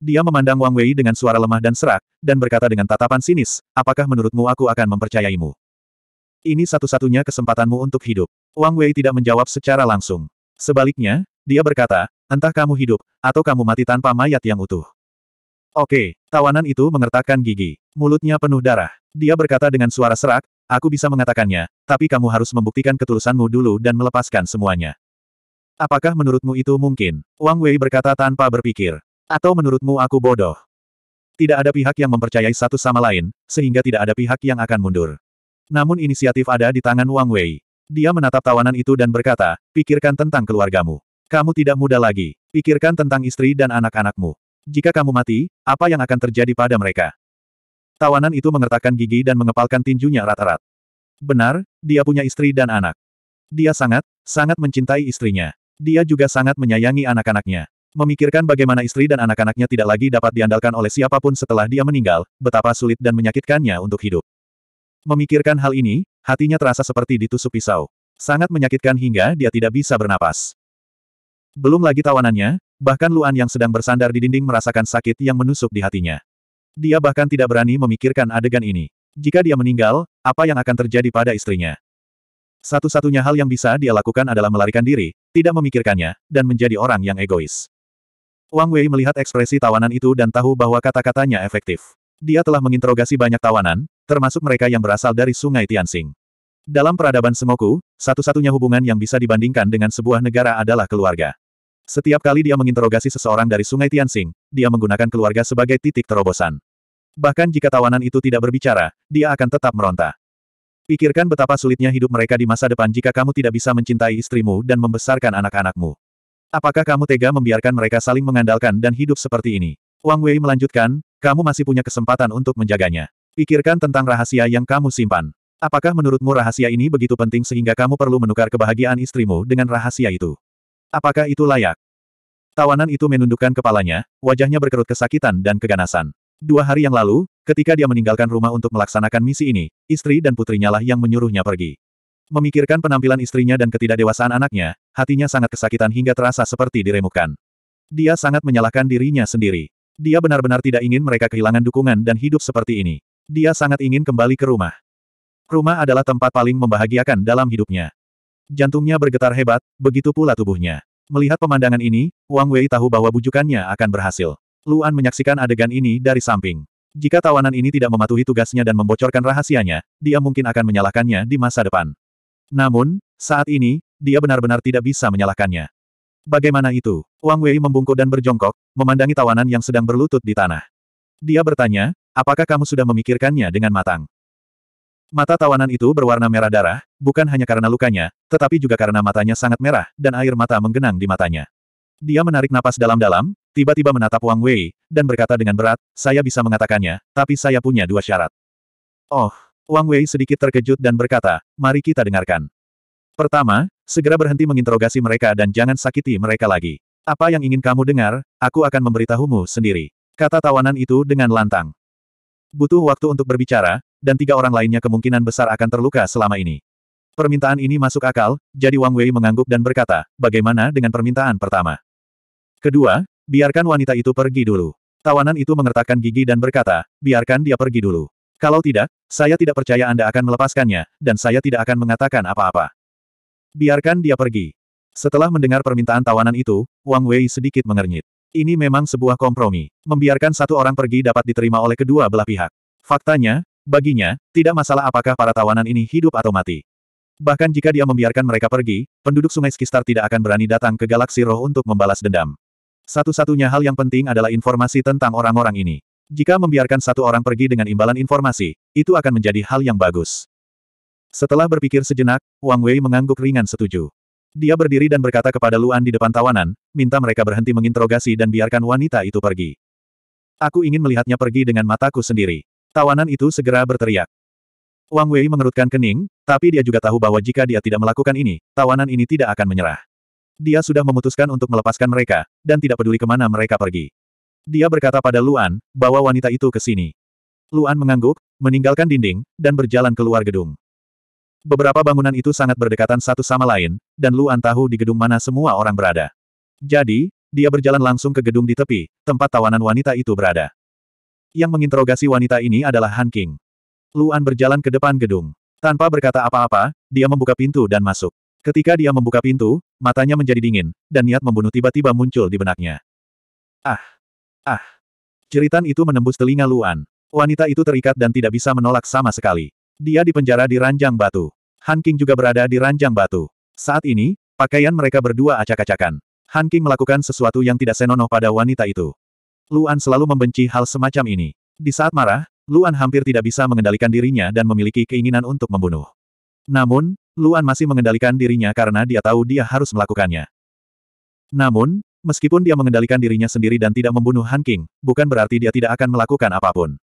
Dia memandang Wang Wei dengan suara lemah dan serak, dan berkata dengan tatapan sinis, apakah menurutmu aku akan mempercayaimu? Ini satu-satunya kesempatanmu untuk hidup. Wang Wei tidak menjawab secara langsung. Sebaliknya, dia berkata, entah kamu hidup, atau kamu mati tanpa mayat yang utuh. Oke, tawanan itu mengertakkan gigi. Mulutnya penuh darah. Dia berkata dengan suara serak, aku bisa mengatakannya, tapi kamu harus membuktikan ketulusanmu dulu dan melepaskan semuanya. Apakah menurutmu itu mungkin? Wang Wei berkata tanpa berpikir. Atau menurutmu aku bodoh? Tidak ada pihak yang mempercayai satu sama lain, sehingga tidak ada pihak yang akan mundur. Namun inisiatif ada di tangan Wang Wei. Dia menatap tawanan itu dan berkata, pikirkan tentang keluargamu. Kamu tidak muda lagi. Pikirkan tentang istri dan anak-anakmu. Jika kamu mati, apa yang akan terjadi pada mereka? Tawanan itu mengertakkan gigi dan mengepalkan tinjunya rata rata Benar, dia punya istri dan anak. Dia sangat, sangat mencintai istrinya. Dia juga sangat menyayangi anak-anaknya. Memikirkan bagaimana istri dan anak-anaknya tidak lagi dapat diandalkan oleh siapapun setelah dia meninggal, betapa sulit dan menyakitkannya untuk hidup. Memikirkan hal ini, hatinya terasa seperti ditusuk pisau. Sangat menyakitkan hingga dia tidak bisa bernapas. Belum lagi tawanannya, Bahkan Luan yang sedang bersandar di dinding merasakan sakit yang menusuk di hatinya. Dia bahkan tidak berani memikirkan adegan ini. Jika dia meninggal, apa yang akan terjadi pada istrinya? Satu-satunya hal yang bisa dia lakukan adalah melarikan diri, tidak memikirkannya, dan menjadi orang yang egois. Wang Wei melihat ekspresi tawanan itu dan tahu bahwa kata-katanya efektif. Dia telah menginterogasi banyak tawanan, termasuk mereka yang berasal dari Sungai Tianxing. Dalam peradaban Semoku, satu-satunya hubungan yang bisa dibandingkan dengan sebuah negara adalah keluarga. Setiap kali dia menginterogasi seseorang dari sungai Tianxing, dia menggunakan keluarga sebagai titik terobosan. Bahkan jika tawanan itu tidak berbicara, dia akan tetap meronta. Pikirkan betapa sulitnya hidup mereka di masa depan jika kamu tidak bisa mencintai istrimu dan membesarkan anak-anakmu. Apakah kamu tega membiarkan mereka saling mengandalkan dan hidup seperti ini? Wang Wei melanjutkan, kamu masih punya kesempatan untuk menjaganya. Pikirkan tentang rahasia yang kamu simpan. Apakah menurutmu rahasia ini begitu penting sehingga kamu perlu menukar kebahagiaan istrimu dengan rahasia itu? Apakah itu layak? Tawanan itu menundukkan kepalanya, wajahnya berkerut kesakitan dan keganasan. Dua hari yang lalu, ketika dia meninggalkan rumah untuk melaksanakan misi ini, istri dan putrinya lah yang menyuruhnya pergi. Memikirkan penampilan istrinya dan ketidakdewasaan anaknya, hatinya sangat kesakitan hingga terasa seperti diremukkan. Dia sangat menyalahkan dirinya sendiri. Dia benar-benar tidak ingin mereka kehilangan dukungan dan hidup seperti ini. Dia sangat ingin kembali ke rumah. Rumah adalah tempat paling membahagiakan dalam hidupnya. Jantungnya bergetar hebat, begitu pula tubuhnya. Melihat pemandangan ini, Wang Wei tahu bahwa bujukannya akan berhasil. Luan menyaksikan adegan ini dari samping. Jika tawanan ini tidak mematuhi tugasnya dan membocorkan rahasianya, dia mungkin akan menyalahkannya di masa depan. Namun, saat ini, dia benar-benar tidak bisa menyalahkannya. Bagaimana itu? Wang Wei membungkuk dan berjongkok, memandangi tawanan yang sedang berlutut di tanah. Dia bertanya, apakah kamu sudah memikirkannya dengan matang? Mata tawanan itu berwarna merah darah, bukan hanya karena lukanya, tetapi juga karena matanya sangat merah, dan air mata menggenang di matanya. Dia menarik napas dalam-dalam, tiba-tiba menatap Wang Wei, dan berkata dengan berat, saya bisa mengatakannya, tapi saya punya dua syarat. Oh, Wang Wei sedikit terkejut dan berkata, mari kita dengarkan. Pertama, segera berhenti menginterogasi mereka dan jangan sakiti mereka lagi. Apa yang ingin kamu dengar, aku akan memberitahumu sendiri. Kata tawanan itu dengan lantang. Butuh waktu untuk berbicara, dan tiga orang lainnya kemungkinan besar akan terluka selama ini. Permintaan ini masuk akal, jadi Wang Wei mengangguk dan berkata, bagaimana dengan permintaan pertama? Kedua, biarkan wanita itu pergi dulu. Tawanan itu mengertakkan gigi dan berkata, biarkan dia pergi dulu. Kalau tidak, saya tidak percaya Anda akan melepaskannya, dan saya tidak akan mengatakan apa-apa. Biarkan dia pergi. Setelah mendengar permintaan tawanan itu, Wang Wei sedikit mengernyit. Ini memang sebuah kompromi. Membiarkan satu orang pergi dapat diterima oleh kedua belah pihak. Faktanya, Baginya, tidak masalah apakah para tawanan ini hidup atau mati. Bahkan jika dia membiarkan mereka pergi, penduduk sungai Skistar tidak akan berani datang ke galaksi roh untuk membalas dendam. Satu-satunya hal yang penting adalah informasi tentang orang-orang ini. Jika membiarkan satu orang pergi dengan imbalan informasi, itu akan menjadi hal yang bagus. Setelah berpikir sejenak, Wang Wei mengangguk ringan setuju. Dia berdiri dan berkata kepada Luan di depan tawanan, minta mereka berhenti menginterogasi dan biarkan wanita itu pergi. Aku ingin melihatnya pergi dengan mataku sendiri. Tawanan itu segera berteriak. Wang Wei mengerutkan kening, tapi dia juga tahu bahwa jika dia tidak melakukan ini, tawanan ini tidak akan menyerah. Dia sudah memutuskan untuk melepaskan mereka, dan tidak peduli kemana mereka pergi. Dia berkata pada Luan, bahwa wanita itu ke sini. Luan mengangguk, meninggalkan dinding, dan berjalan keluar gedung. Beberapa bangunan itu sangat berdekatan satu sama lain, dan Luan tahu di gedung mana semua orang berada. Jadi, dia berjalan langsung ke gedung di tepi, tempat tawanan wanita itu berada. Yang menginterogasi wanita ini adalah Han King. Luan berjalan ke depan gedung. Tanpa berkata apa-apa, dia membuka pintu dan masuk. Ketika dia membuka pintu, matanya menjadi dingin, dan niat membunuh tiba-tiba muncul di benaknya. Ah! Ah! Jeritan itu menembus telinga Luan. Wanita itu terikat dan tidak bisa menolak sama sekali. Dia dipenjara di ranjang batu. Han King juga berada di ranjang batu. Saat ini, pakaian mereka berdua acak-acakan. Han King melakukan sesuatu yang tidak senonoh pada wanita itu. Luan selalu membenci hal semacam ini. Di saat marah, Luan hampir tidak bisa mengendalikan dirinya dan memiliki keinginan untuk membunuh. Namun, Luan masih mengendalikan dirinya karena dia tahu dia harus melakukannya. Namun, meskipun dia mengendalikan dirinya sendiri dan tidak membunuh Han King, bukan berarti dia tidak akan melakukan apapun.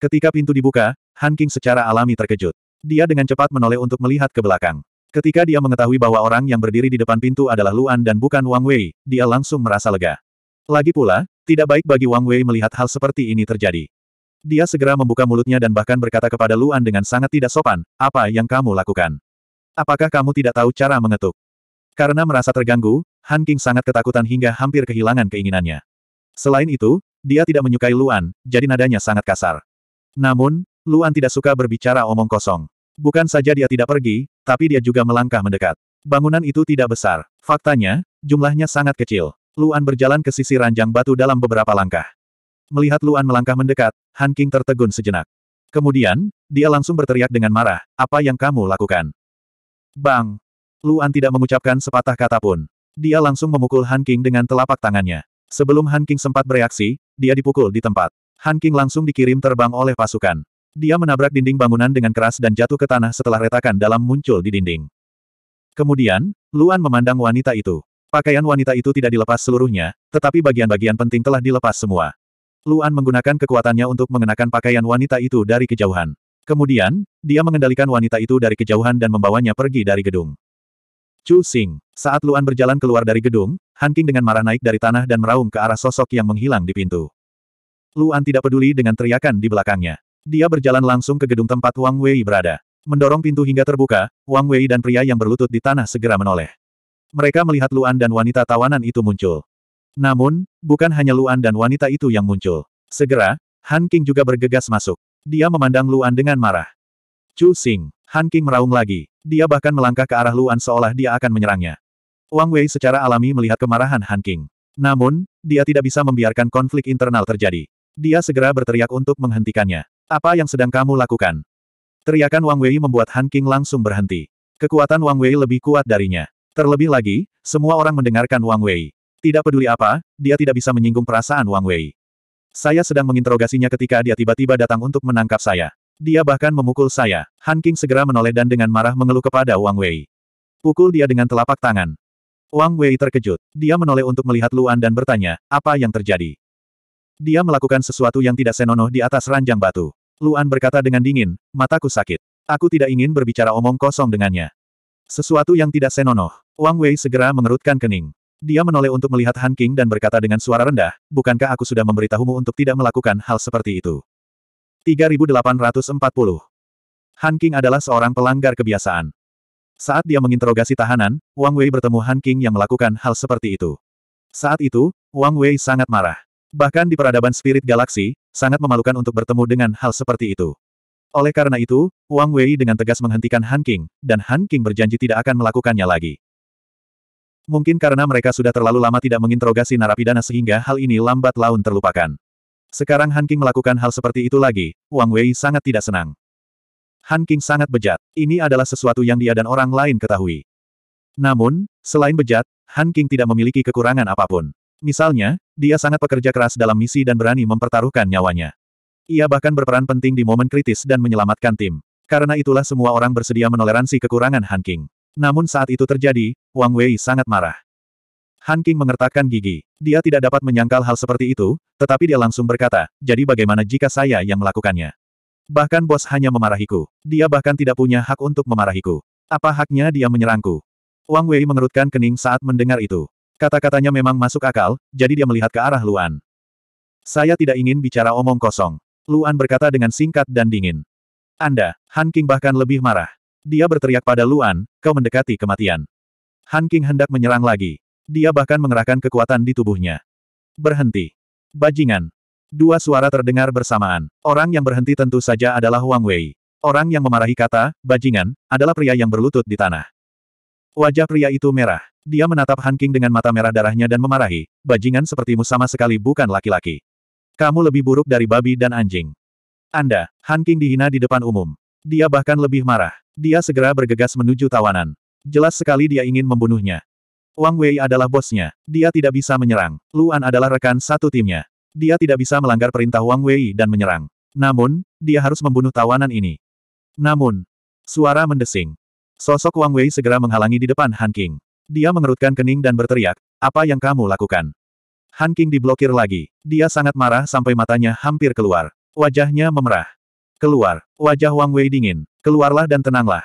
Ketika pintu dibuka, Han King secara alami terkejut. Dia dengan cepat menoleh untuk melihat ke belakang. Ketika dia mengetahui bahwa orang yang berdiri di depan pintu adalah Luan dan bukan Wang Wei, dia langsung merasa lega. Lagi pula, tidak baik bagi Wang Wei melihat hal seperti ini terjadi. Dia segera membuka mulutnya dan bahkan berkata kepada Luan dengan sangat tidak sopan, apa yang kamu lakukan? Apakah kamu tidak tahu cara mengetuk? Karena merasa terganggu, Han King sangat ketakutan hingga hampir kehilangan keinginannya. Selain itu, dia tidak menyukai Luan, jadi nadanya sangat kasar. Namun, Luan tidak suka berbicara omong kosong. Bukan saja dia tidak pergi, tapi dia juga melangkah mendekat. Bangunan itu tidak besar. Faktanya, jumlahnya sangat kecil. Luan berjalan ke sisi ranjang batu dalam beberapa langkah. Melihat Luan melangkah mendekat, Han King tertegun sejenak. Kemudian, dia langsung berteriak dengan marah, apa yang kamu lakukan? Bang! Luan tidak mengucapkan sepatah kata pun. Dia langsung memukul Han King dengan telapak tangannya. Sebelum Han King sempat bereaksi, dia dipukul di tempat. Han King langsung dikirim terbang oleh pasukan. Dia menabrak dinding bangunan dengan keras dan jatuh ke tanah setelah retakan dalam muncul di dinding. Kemudian, Luan memandang wanita itu. Pakaian wanita itu tidak dilepas seluruhnya, tetapi bagian-bagian penting telah dilepas semua. Luan menggunakan kekuatannya untuk mengenakan pakaian wanita itu dari kejauhan. Kemudian, dia mengendalikan wanita itu dari kejauhan dan membawanya pergi dari gedung. Chu Sing. Saat Luan berjalan keluar dari gedung, Han King dengan marah naik dari tanah dan meraung ke arah sosok yang menghilang di pintu. Luan tidak peduli dengan teriakan di belakangnya. Dia berjalan langsung ke gedung tempat Wang Wei berada. Mendorong pintu hingga terbuka, Wang Wei dan pria yang berlutut di tanah segera menoleh mereka melihat Luan dan wanita tawanan itu muncul. Namun, bukan hanya Luan dan wanita itu yang muncul. Segera, Han King juga bergegas masuk. Dia memandang Luan dengan marah. Chu Sing, Han King meraung lagi. Dia bahkan melangkah ke arah Luan seolah dia akan menyerangnya. Wang Wei secara alami melihat kemarahan Han King. Namun, dia tidak bisa membiarkan konflik internal terjadi. Dia segera berteriak untuk menghentikannya. Apa yang sedang kamu lakukan? Teriakan Wang Wei membuat Han King langsung berhenti. Kekuatan Wang Wei lebih kuat darinya. Terlebih lagi, semua orang mendengarkan Wang Wei. Tidak peduli apa, dia tidak bisa menyinggung perasaan Wang Wei. Saya sedang menginterogasinya ketika dia tiba-tiba datang untuk menangkap saya. Dia bahkan memukul saya. Han King segera menoleh dan dengan marah mengeluh kepada Wang Wei. Pukul dia dengan telapak tangan. Wang Wei terkejut. Dia menoleh untuk melihat Luan dan bertanya, apa yang terjadi? Dia melakukan sesuatu yang tidak senonoh di atas ranjang batu. Luan berkata dengan dingin, mataku sakit. Aku tidak ingin berbicara omong kosong dengannya. Sesuatu yang tidak senonoh. Wang Wei segera mengerutkan kening. Dia menoleh untuk melihat Han King dan berkata dengan suara rendah, bukankah aku sudah memberitahumu untuk tidak melakukan hal seperti itu? 3840 Han King adalah seorang pelanggar kebiasaan. Saat dia menginterogasi tahanan, Wang Wei bertemu Han King yang melakukan hal seperti itu. Saat itu, Wang Wei sangat marah. Bahkan di peradaban spirit galaksi, sangat memalukan untuk bertemu dengan hal seperti itu. Oleh karena itu, Wang Wei dengan tegas menghentikan Han King, dan Han King berjanji tidak akan melakukannya lagi. Mungkin karena mereka sudah terlalu lama tidak menginterogasi narapidana sehingga hal ini lambat laun terlupakan. Sekarang Han King melakukan hal seperti itu lagi, Wang Wei sangat tidak senang. Han King sangat bejat. Ini adalah sesuatu yang dia dan orang lain ketahui. Namun, selain bejat, Han King tidak memiliki kekurangan apapun. Misalnya, dia sangat pekerja keras dalam misi dan berani mempertaruhkan nyawanya. Ia bahkan berperan penting di momen kritis dan menyelamatkan tim. Karena itulah semua orang bersedia menoleransi kekurangan Han King. Namun saat itu terjadi, Wang Wei sangat marah. Han King mengertakkan gigi. Dia tidak dapat menyangkal hal seperti itu, tetapi dia langsung berkata, jadi bagaimana jika saya yang melakukannya? Bahkan bos hanya memarahiku. Dia bahkan tidak punya hak untuk memarahiku. Apa haknya dia menyerangku? Wang Wei mengerutkan kening saat mendengar itu. Kata-katanya memang masuk akal, jadi dia melihat ke arah Luan. Saya tidak ingin bicara omong kosong. Luan berkata dengan singkat dan dingin. Anda, Han King bahkan lebih marah. Dia berteriak pada Luan, kau mendekati kematian. Han King hendak menyerang lagi. Dia bahkan mengerahkan kekuatan di tubuhnya. Berhenti. Bajingan. Dua suara terdengar bersamaan. Orang yang berhenti tentu saja adalah Huang Wei. Orang yang memarahi kata, bajingan, adalah pria yang berlutut di tanah. Wajah pria itu merah. Dia menatap Han King dengan mata merah darahnya dan memarahi, bajingan sepertimu sama sekali bukan laki-laki. Kamu lebih buruk dari babi dan anjing. Anda, Han King dihina di depan umum. Dia bahkan lebih marah. Dia segera bergegas menuju tawanan. Jelas sekali dia ingin membunuhnya. Wang Wei adalah bosnya. Dia tidak bisa menyerang. Luan adalah rekan satu timnya. Dia tidak bisa melanggar perintah Wang Wei dan menyerang. Namun, dia harus membunuh tawanan ini. Namun, suara mendesing. Sosok Wang Wei segera menghalangi di depan Han King. Dia mengerutkan kening dan berteriak, apa yang kamu lakukan? Han King diblokir lagi. Dia sangat marah sampai matanya hampir keluar. Wajahnya memerah. Keluar. Wajah Wang Wei dingin. Keluarlah dan tenanglah.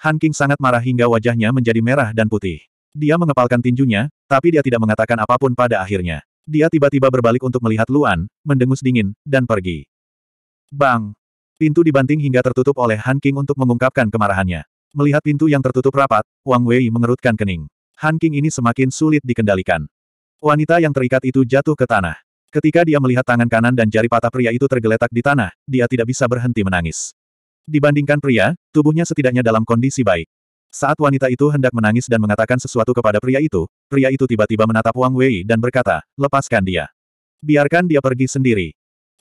Han King sangat marah hingga wajahnya menjadi merah dan putih. Dia mengepalkan tinjunya, tapi dia tidak mengatakan apapun pada akhirnya. Dia tiba-tiba berbalik untuk melihat Luan, mendengus dingin, dan pergi. Bang! Pintu dibanting hingga tertutup oleh Han King untuk mengungkapkan kemarahannya. Melihat pintu yang tertutup rapat, Wang Wei mengerutkan kening. Han King ini semakin sulit dikendalikan. Wanita yang terikat itu jatuh ke tanah. Ketika dia melihat tangan kanan dan jari patah pria itu tergeletak di tanah, dia tidak bisa berhenti menangis. Dibandingkan pria, tubuhnya setidaknya dalam kondisi baik. Saat wanita itu hendak menangis dan mengatakan sesuatu kepada pria itu, pria itu tiba-tiba menatap Wang Wei dan berkata, lepaskan dia. Biarkan dia pergi sendiri.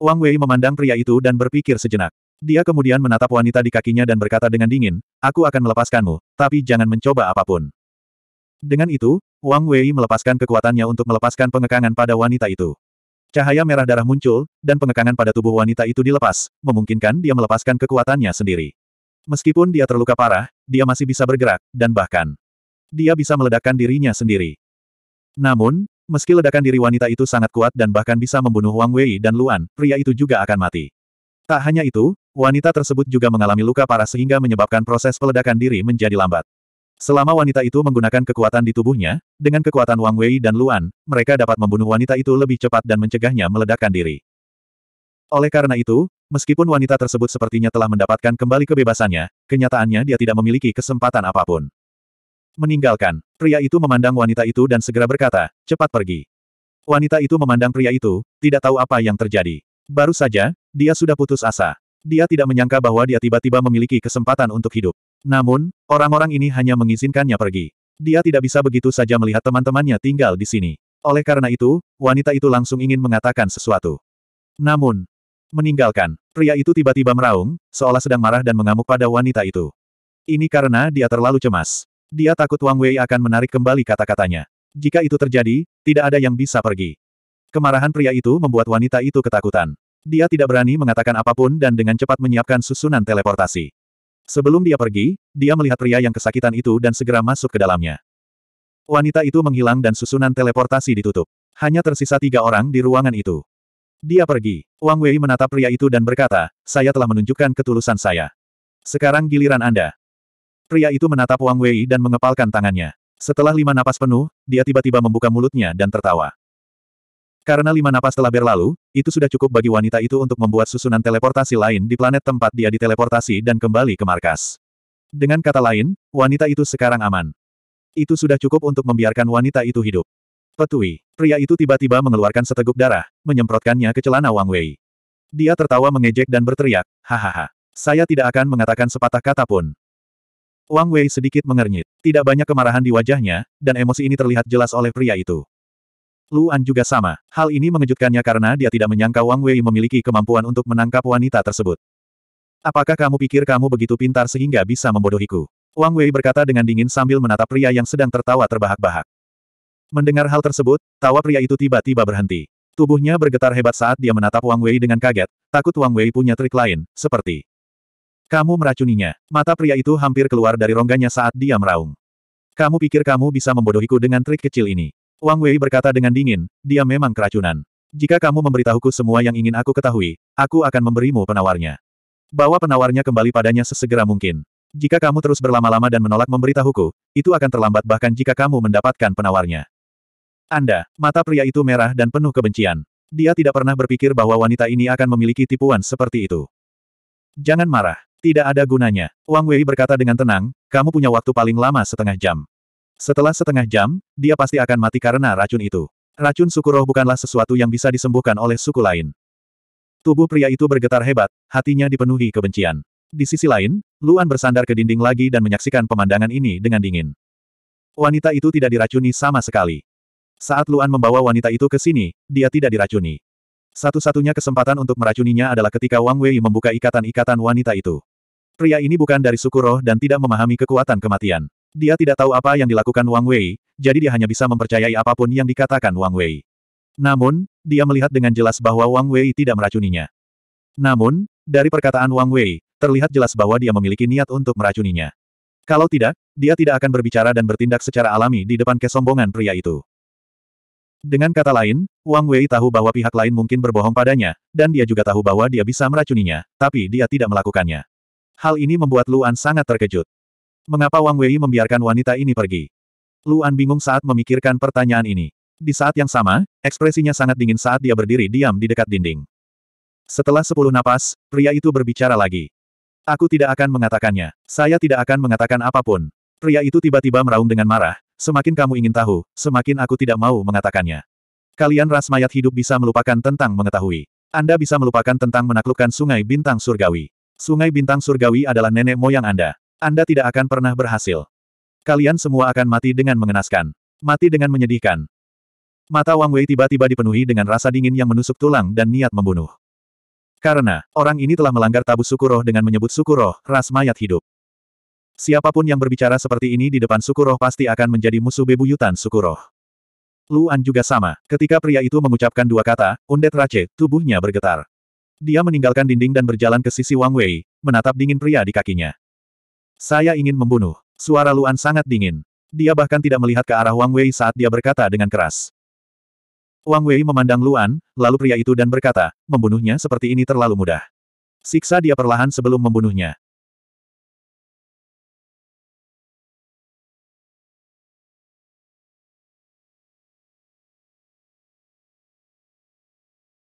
Wang Wei memandang pria itu dan berpikir sejenak. Dia kemudian menatap wanita di kakinya dan berkata dengan dingin, aku akan melepaskanmu, tapi jangan mencoba apapun. Dengan itu, Wang Wei melepaskan kekuatannya untuk melepaskan pengekangan pada wanita itu. Cahaya merah darah muncul, dan pengekangan pada tubuh wanita itu dilepas, memungkinkan dia melepaskan kekuatannya sendiri. Meskipun dia terluka parah, dia masih bisa bergerak, dan bahkan dia bisa meledakkan dirinya sendiri. Namun, meski ledakan diri wanita itu sangat kuat dan bahkan bisa membunuh Wang Wei dan Luan, pria itu juga akan mati. Tak hanya itu, wanita tersebut juga mengalami luka parah sehingga menyebabkan proses peledakan diri menjadi lambat. Selama wanita itu menggunakan kekuatan di tubuhnya, dengan kekuatan Wang Wei dan Luan, mereka dapat membunuh wanita itu lebih cepat dan mencegahnya meledakkan diri. Oleh karena itu, meskipun wanita tersebut sepertinya telah mendapatkan kembali kebebasannya, kenyataannya dia tidak memiliki kesempatan apapun. Meninggalkan, pria itu memandang wanita itu dan segera berkata, cepat pergi. Wanita itu memandang pria itu, tidak tahu apa yang terjadi. Baru saja, dia sudah putus asa. Dia tidak menyangka bahwa dia tiba-tiba memiliki kesempatan untuk hidup. Namun, orang-orang ini hanya mengizinkannya pergi. Dia tidak bisa begitu saja melihat teman-temannya tinggal di sini. Oleh karena itu, wanita itu langsung ingin mengatakan sesuatu. Namun, meninggalkan, pria itu tiba-tiba meraung, seolah sedang marah dan mengamuk pada wanita itu. Ini karena dia terlalu cemas. Dia takut Wang Wei akan menarik kembali kata-katanya. Jika itu terjadi, tidak ada yang bisa pergi. Kemarahan pria itu membuat wanita itu ketakutan. Dia tidak berani mengatakan apapun dan dengan cepat menyiapkan susunan teleportasi. Sebelum dia pergi, dia melihat pria yang kesakitan itu dan segera masuk ke dalamnya. Wanita itu menghilang dan susunan teleportasi ditutup. Hanya tersisa tiga orang di ruangan itu. Dia pergi. Wang Wei menatap pria itu dan berkata, saya telah menunjukkan ketulusan saya. Sekarang giliran Anda. Pria itu menatap Wang Wei dan mengepalkan tangannya. Setelah lima napas penuh, dia tiba-tiba membuka mulutnya dan tertawa. Karena lima napas telah berlalu, itu sudah cukup bagi wanita itu untuk membuat susunan teleportasi lain di planet tempat dia diteleportasi dan kembali ke markas. Dengan kata lain, wanita itu sekarang aman. Itu sudah cukup untuk membiarkan wanita itu hidup. Petui, pria itu tiba-tiba mengeluarkan seteguk darah, menyemprotkannya ke celana Wang Wei. Dia tertawa mengejek dan berteriak, hahaha. Saya tidak akan mengatakan sepatah kata pun. Wang Wei sedikit mengernyit. Tidak banyak kemarahan di wajahnya, dan emosi ini terlihat jelas oleh pria itu. Luan juga sama. Hal ini mengejutkannya karena dia tidak menyangka Wang Wei memiliki kemampuan untuk menangkap wanita tersebut. Apakah kamu pikir kamu begitu pintar sehingga bisa membodohiku? Wang Wei berkata dengan dingin sambil menatap pria yang sedang tertawa terbahak-bahak. Mendengar hal tersebut, tawa pria itu tiba-tiba berhenti. Tubuhnya bergetar hebat saat dia menatap Wang Wei dengan kaget, takut Wang Wei punya trik lain, seperti kamu meracuninya. Mata pria itu hampir keluar dari rongganya saat dia meraung. Kamu pikir kamu bisa membodohiku dengan trik kecil ini? Wang Wei berkata dengan dingin, dia memang keracunan. Jika kamu memberitahuku semua yang ingin aku ketahui, aku akan memberimu penawarnya. Bawa penawarnya kembali padanya sesegera mungkin. Jika kamu terus berlama-lama dan menolak memberitahuku, itu akan terlambat bahkan jika kamu mendapatkan penawarnya. Anda, mata pria itu merah dan penuh kebencian. Dia tidak pernah berpikir bahwa wanita ini akan memiliki tipuan seperti itu. Jangan marah, tidak ada gunanya. Wang Wei berkata dengan tenang, kamu punya waktu paling lama setengah jam. Setelah setengah jam, dia pasti akan mati karena racun itu. Racun suku roh bukanlah sesuatu yang bisa disembuhkan oleh suku lain. Tubuh pria itu bergetar hebat, hatinya dipenuhi kebencian. Di sisi lain, Luan bersandar ke dinding lagi dan menyaksikan pemandangan ini dengan dingin. Wanita itu tidak diracuni sama sekali. Saat Luan membawa wanita itu ke sini, dia tidak diracuni. Satu-satunya kesempatan untuk meracuninya adalah ketika Wang Wei membuka ikatan-ikatan wanita itu. Pria ini bukan dari suku roh dan tidak memahami kekuatan kematian. Dia tidak tahu apa yang dilakukan Wang Wei, jadi dia hanya bisa mempercayai apapun yang dikatakan Wang Wei. Namun, dia melihat dengan jelas bahwa Wang Wei tidak meracuninya. Namun, dari perkataan Wang Wei, terlihat jelas bahwa dia memiliki niat untuk meracuninya. Kalau tidak, dia tidak akan berbicara dan bertindak secara alami di depan kesombongan pria itu. Dengan kata lain, Wang Wei tahu bahwa pihak lain mungkin berbohong padanya, dan dia juga tahu bahwa dia bisa meracuninya, tapi dia tidak melakukannya. Hal ini membuat Luan sangat terkejut. Mengapa Wang Wei membiarkan wanita ini pergi? Luan bingung saat memikirkan pertanyaan ini. Di saat yang sama, ekspresinya sangat dingin saat dia berdiri diam di dekat dinding. Setelah sepuluh napas, pria itu berbicara lagi. Aku tidak akan mengatakannya. Saya tidak akan mengatakan apapun. Pria itu tiba-tiba meraung dengan marah. Semakin kamu ingin tahu, semakin aku tidak mau mengatakannya. Kalian ras mayat hidup bisa melupakan tentang mengetahui. Anda bisa melupakan tentang menaklukkan sungai bintang surgawi. Sungai bintang surgawi adalah nenek moyang Anda. Anda tidak akan pernah berhasil. Kalian semua akan mati dengan mengenaskan. Mati dengan menyedihkan. Mata Wang Wei tiba-tiba dipenuhi dengan rasa dingin yang menusuk tulang dan niat membunuh. Karena, orang ini telah melanggar tabu suku Roh dengan menyebut suku Roh ras mayat hidup. Siapapun yang berbicara seperti ini di depan suku Roh pasti akan menjadi musuh bebuyutan suku Roh. Luan juga sama. Ketika pria itu mengucapkan dua kata, undet race, tubuhnya bergetar. Dia meninggalkan dinding dan berjalan ke sisi Wang Wei, menatap dingin pria di kakinya. Saya ingin membunuh. Suara Luan sangat dingin. Dia bahkan tidak melihat ke arah Wang Wei saat dia berkata dengan keras. Wang Wei memandang Luan, lalu pria itu dan berkata, membunuhnya seperti ini terlalu mudah. Siksa dia perlahan sebelum membunuhnya.